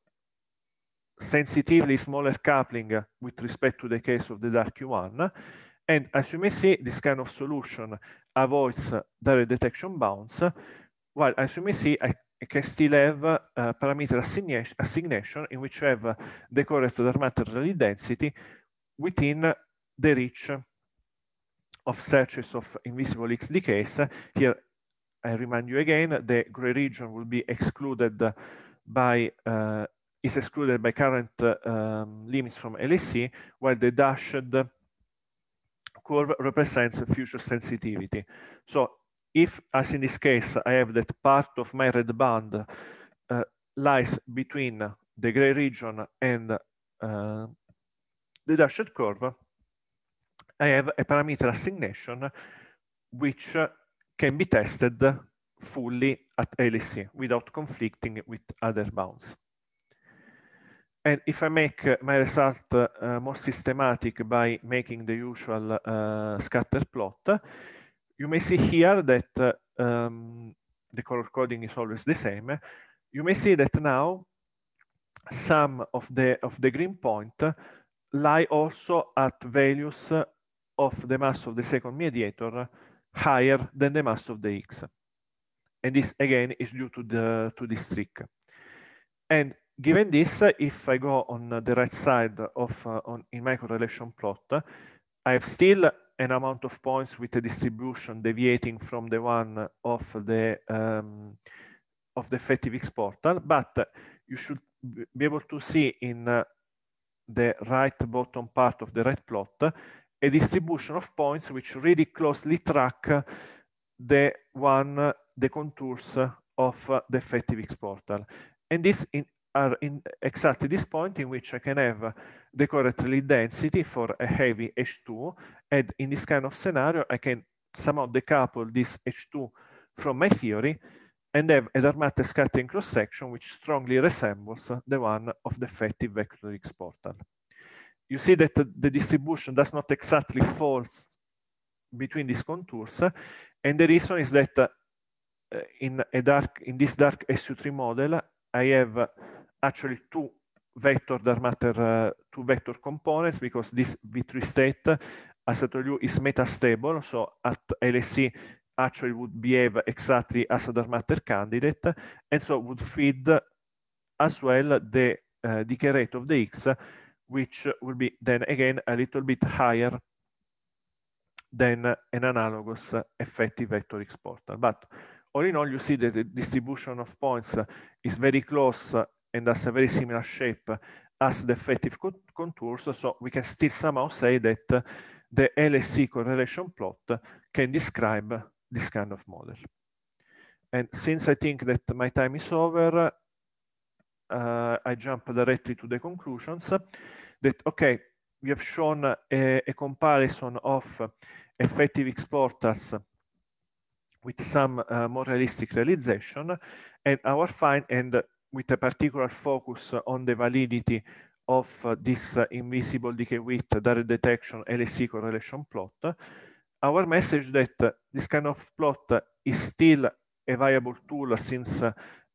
sensitively smaller coupling with respect to the case of the dark Q1, and as you may see, this kind of solution avoids uh, direct detection bounds, while as you may see, I, can still have a uh, parameter assignation, in which I have uh, the correct Dermatter rally density within the reach of searches of invisible XDKs. Here, I remind you again, the gray region will be excluded by uh, is excluded by current uh, um, limits from LSC, while the dashed curve represents future sensitivity. So if, as in this case, I have that part of my red band uh, lies between the gray region and uh, the dashed curve, I have a parameter assignation which uh, can be tested fully at LEC without conflicting with other bounds. And if I make my result uh, more systematic by making the usual uh, scatter plot, you may see here that uh, um, the color coding is always the same. You may see that now some of the, of the green point lie also at values of the mass of the second mediator higher than the mass of the X. And this again is due to the to this trick. And given this, if I go on the right side of uh, on, in my correlation plot, I have still an amount of points with a distribution deviating from the one of the um, of the FATVX portal, but you should be able to see in uh, the right bottom part of the right plot a distribution of points which really closely track the one the contours of the X portal. And this in are in exactly this point in which I can have the correct lead density for a heavy H2. And in this kind of scenario, I can somehow decouple this H2 from my theory and have a Darmatte scattering cross-section which strongly resembles the one of the effective vector X portal. You see that the distribution does not exactly fall between these contours. And the reason is that uh, in a dark in this dark SU3 model, I have actually two vector dark matter uh, two vector components because this v3 state as I told you is metastable. So at LSC, actually would behave exactly as a dark matter candidate and so would feed as well the uh, decay rate of the X, which will be then again a little bit higher than an analogous effective vector exporter. But all in all, you see that the distribution of points is very close and has a very similar shape as the effective contours. So we can still somehow say that the LSE correlation plot can describe this kind of model. And since I think that my time is over, uh, I jump directly to the conclusions that, okay, we have shown a, a comparison of effective exporters with some uh, more realistic realization and our find and with a particular focus on the validity of uh, this uh, invisible decay width direct detection LSE correlation plot, our message that uh, this kind of plot uh, is still a viable tool since uh,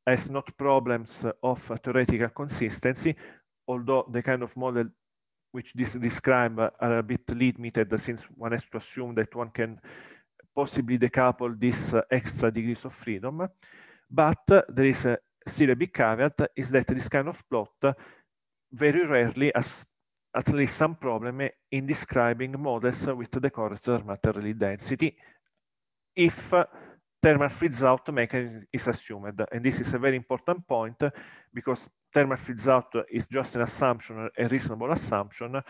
has not problems of theoretical consistency, although the kind of model which this describe are a bit limited since one has to assume that one can possibly decouple this uh, extra degrees of freedom. But there is a still the big caveat is that this kind of plot very rarely has at least some problem in describing models with the correct thermal density if thermal freeze out mechanism is assumed. And this is a very important point because thermal freeze out is just an assumption, a reasonable assumption.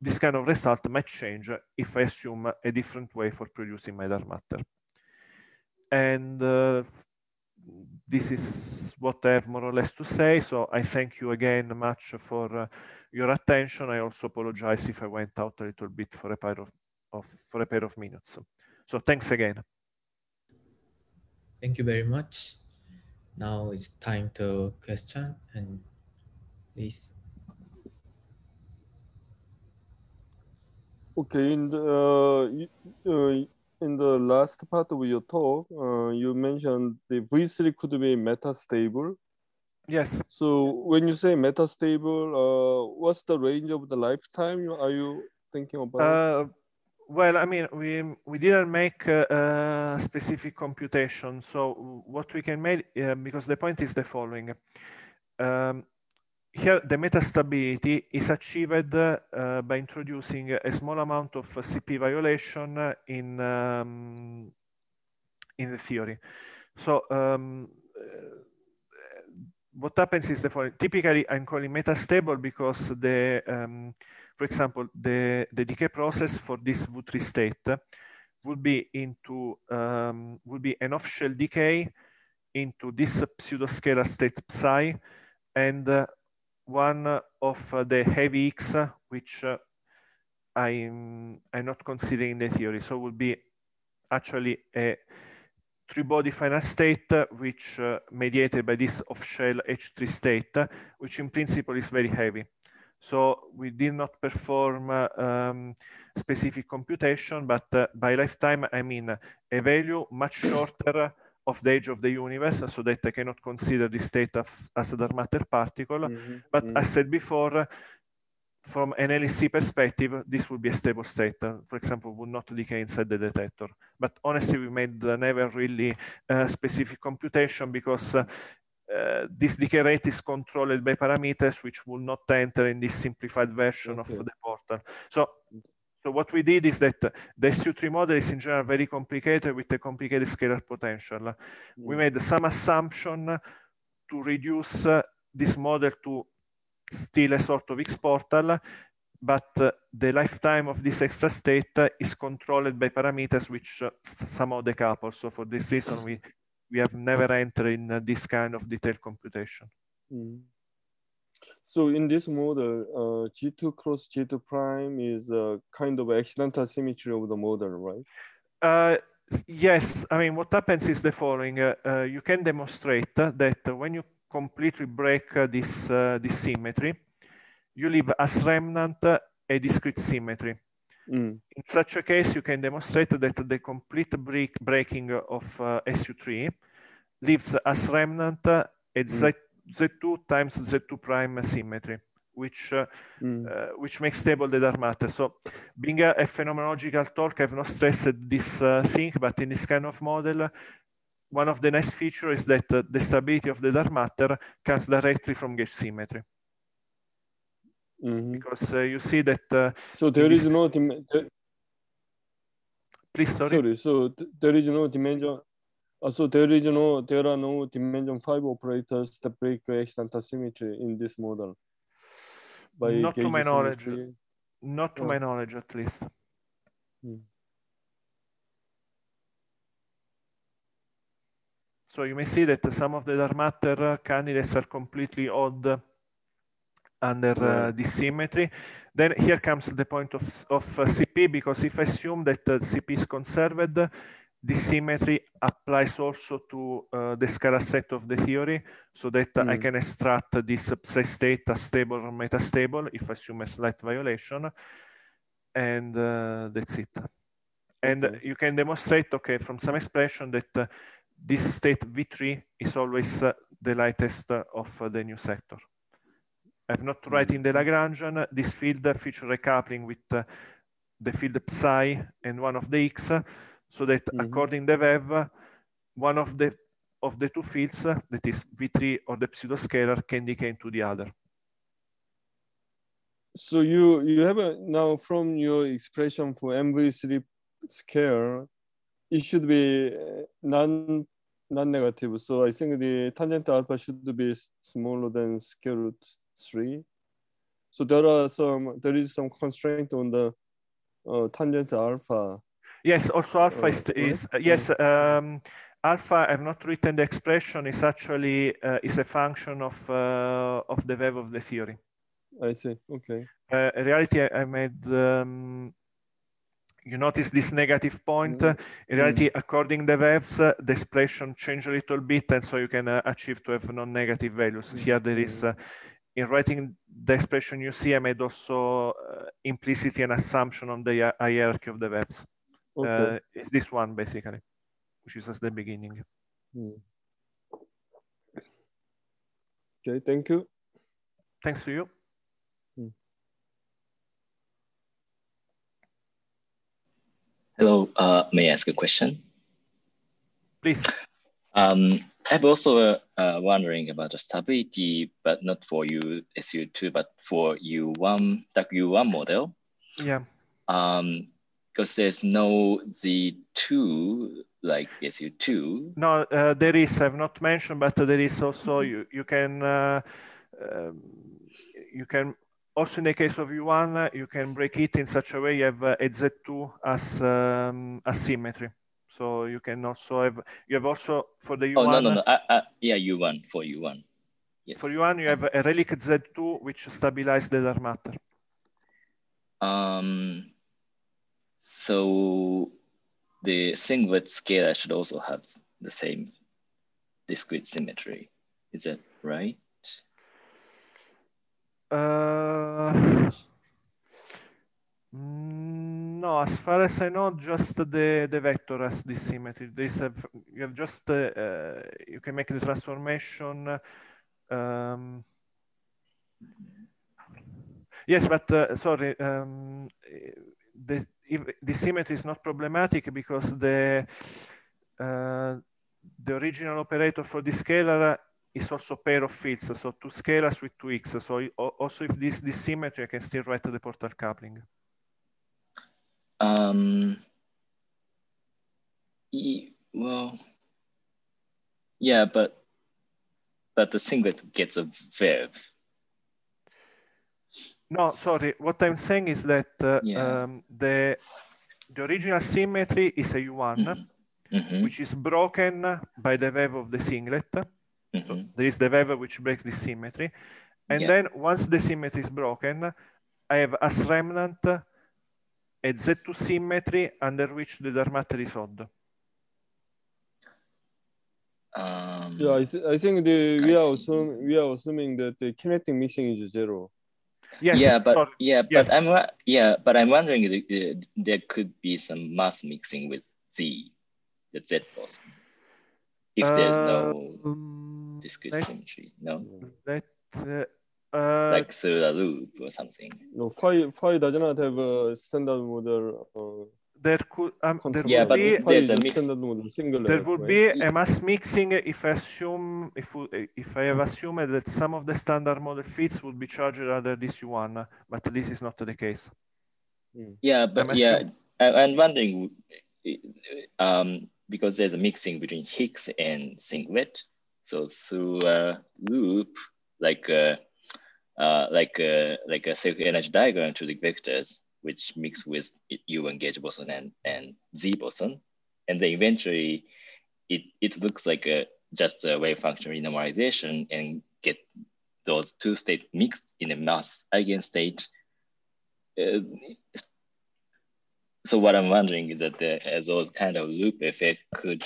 This kind of result might change if I assume a different way for producing my dark matter. And uh, this is what I have more or less to say. So I thank you again much for uh, your attention. I also apologize if I went out a little bit for a pair of, of for a pair of minutes. So, so thanks again. Thank you very much. Now it's time to question and please. Okay, and uh, uh, in the last part of your talk, uh, you mentioned the V3 could be metastable. Yes. So when you say metastable, uh, what's the range of the lifetime are you thinking about? Uh, well, I mean, we, we didn't make a, a specific computation. So what we can make, uh, because the point is the following. Um, here the metastability is achieved uh, by introducing a small amount of CP violation in, um, in the theory. So um, uh, what happens is the following. Typically, I'm calling metastable because the, um, for example, the, the decay process for this V3 state would be into, um, would be an off-shell decay into this pseudoscalar state psi and uh, one of the heavy X, which uh, I'm, I'm not considering the theory. So would be actually a three-body final state, uh, which uh, mediated by this off-shell H3 state, which in principle is very heavy. So we did not perform uh, um, specific computation, but uh, by lifetime, I mean a value much shorter of the age of the universe so that I cannot consider this state of, as a dark matter particle. Mm -hmm. But mm -hmm. I said before, from an LEC perspective, this would be a stable state. Uh, for example, would not decay inside the detector. But honestly, we made never really a uh, specific computation because uh, this decay rate is controlled by parameters which will not enter in this simplified version okay. of the portal. So mm-hmm. So what we did is that the SU3 model is in general very complicated with a complicated scalar potential. Mm We made some assumption to reduce uh, this model to still a sort of X portal, but uh, the lifetime of this extra state uh, is controlled by parameters which somehow decouple. So for this reason, we, we have never entered in this kind of detailed computation. Mm so in this model, uh, G2 cross G2 prime is a kind of accidental symmetry of the model, right? Uh, yes, I mean, what happens is the following. Uh, uh you can demonstrate that when you completely break uh, this, uh, this symmetry, you leave as remnant a discrete symmetry. Mm. In such a case, you can demonstrate that the complete break breaking of SU3 leaves as remnant a mm. Z Z2 times Z2 prime symmetry, which, uh, mm. Uh, which makes stable the dark matter. So being a, a phenomenological talk, I've not stressed this uh, thing, but in this kind of model, one of the nice features is that the stability of the dark matter comes directly from gauge symmetry. Mm -hmm. Because uh, you see that. Uh, so there is no. dimension. Please, sorry. Sorry. So th there is no dimension so there is no, there are no dimension five operators that break extant symmetry in this model. By not to my knowledge, symmetry. not to oh. my knowledge at least. Hmm. So you may see that some of the dark matter uh, candidates are completely odd uh, under uh, this symmetry. Then here comes the point of, of uh, CP, because if I assume that uh, CP is conserved, this symmetry applies also to uh, the scalar set of the theory so that mm. I can extract this state as stable or metastable if I assume a slight violation. And uh, that's it. And okay. you can demonstrate, okay, from some expression that uh, this state V3 is always uh, the lightest uh, of uh, the new sector. I've not mm. written the Lagrangian. This field feature a coupling with the field psi and one of the x. So that mm -hmm. according to the VEV, one of the of the two fields, that is V3 or the pseudoscalar, can decay into the other. So you you have a, now from your expression for MV3 scale, it should be uh, non non-negative. So I think the tangent alpha should be smaller than square root three. So there are some there is some constraint on the uh, tangent alpha Yes, also alpha is, is uh, yes, um, alpha, I've not written the expression, is actually uh, is a function of, uh, of the wave of the theory. I see, okay. Uh, in reality, I, I made, um, you notice this negative point. Mm In reality, mm according the waves, uh, the expression changed a little bit, and so you can uh, achieve to have non-negative values. Mm Here there is uh, in writing the expression you see, I made also uh, implicitly an assumption on the hierarchy of the webs okay. uh, is this one basically, which is just the beginning. Hmm. Okay, thank you. Thanks to you. Hmm. Hello, uh, may I ask a question? Please. Um, I'm also uh, uh wondering about the stability, but not for you, SU2, but for U1, that U1 model. Yeah. Um, because there's no Z2 like SU2. No, uh, there is, I've not mentioned, but there is also, mm-hmm. you, you can, uh, um, you can, also in the case of U1, uh, you can break it in such a way you have uh, a Z2 as um, symmetry. So you can also have, you have also for the U1. Oh, no, no, no. Uh, uh, yeah, U1, for U1. Yes. For U1, you have a relic Z2, which stabilizes the dark matter. Um, so the thing with scalar should also have the same discrete symmetry. Is that right? Uh, no, as far as I know, just the, the vector has this symmetry. This have, you have just, uh, uh you can make the transformation. Um, yes, but uh, sorry, um, the, if the symmetry is not problematic because the uh, the original operator for the scalar is also pair of fields, so two scalars with two x. So also if this this symmetry, I can still write the portal coupling. Um, e, well, yeah, but but the singlet gets a verve. No, sorry. What I'm saying is that uh, yeah. um, the the original symmetry is a U1, mm -hmm. Mm-hmm. which is broken by the wave of the singlet. Mm -hmm. So mm-hmm. there is the wave which breaks this symmetry. And yeah. then once the symmetry is broken, I have as remnant a Z2 symmetry under which the Darmatter is odd. Um, yeah, I, th I think the, I we are assuming we are assuming that the kinetic mixing is zero. Yes, yeah, but sorry. yeah, yes. but I'm yeah, but I'm wondering if uh, there could be some mass mixing with Z, the Z boson, if there's no um, discrete let, symmetry. No, let, uh, like uh, through the loop or something. No, phi phi does not have a standard model. Uh, there could um, there yeah, would be there's a mix. Noodle, there would right? be a mass mixing if I assume if if I have assumed that some of the standard model fits would be charged under this one, but this is not the case. Hmm. Yeah, but yeah, I, am wondering um, because there's a mixing between Higgs and singlet, so through a loop like a, uh, uh, uh, like a, like a energy diagram to the vectors which mix with U and gauge boson and, and Z boson. And then eventually it, it looks like a, just a wave function renormalization and get those two states mixed in a mass eigenstate. Uh, so what I'm wondering is that the, uh, those kind of loop effect could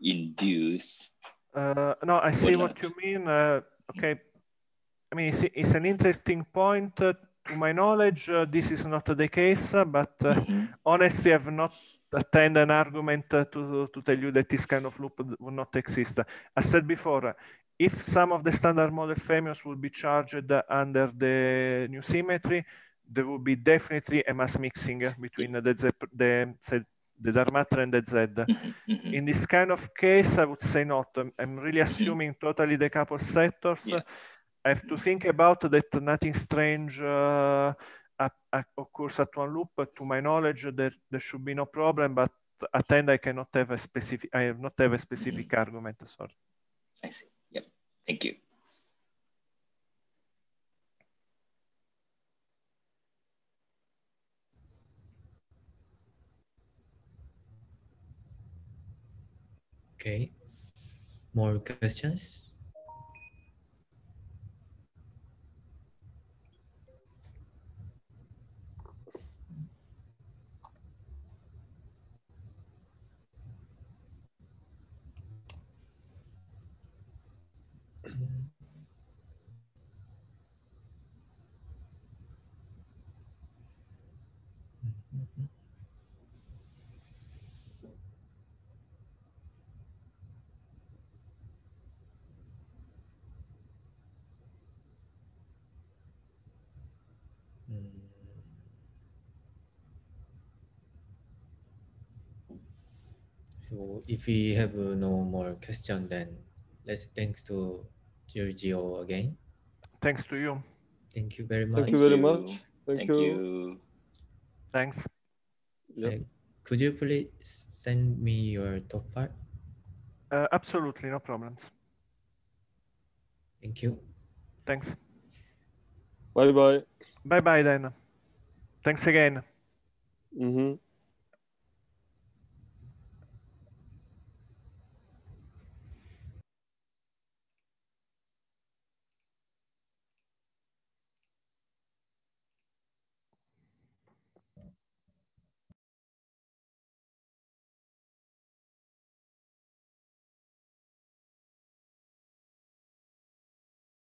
induce. Uh, no, I see what you mean. Uh, okay, I mean it's, it's an interesting point uh, to my knowledge, uh, this is not the case, but uh, mm-hmm. honestly, I've not attended an argument uh, to, to tell you that this kind of loop would not exist. I said before, if some of the standard model fermions would be charged under the new symmetry, there would be definitely a mass mixing between the, Z, the, the, the and the Z. Mm-hmm, mm-hmm. In this kind of case, I would say not. I'm really mm-hmm. assuming totally decoupled sectors. Yeah. I have to think about that nothing strange uh, occurs at one loop. To my knowledge, there, there should be no problem, but at end I cannot have a specific, I have not have a specific mm -hmm. argument, sorry. I see, yep, thank you. Okay, more questions? So if we have uh, no more question, then let's thanks to Giorgio again. Thanks to you. Thank you very much. Thank you very much. Thank, Thank you. you. Thanks. Yep. Uh, could you please send me your top five? Uh, absolutely, no problems. Thank you. Thanks. Bye bye. Bye bye, then. Thanks again. Mm-hmm.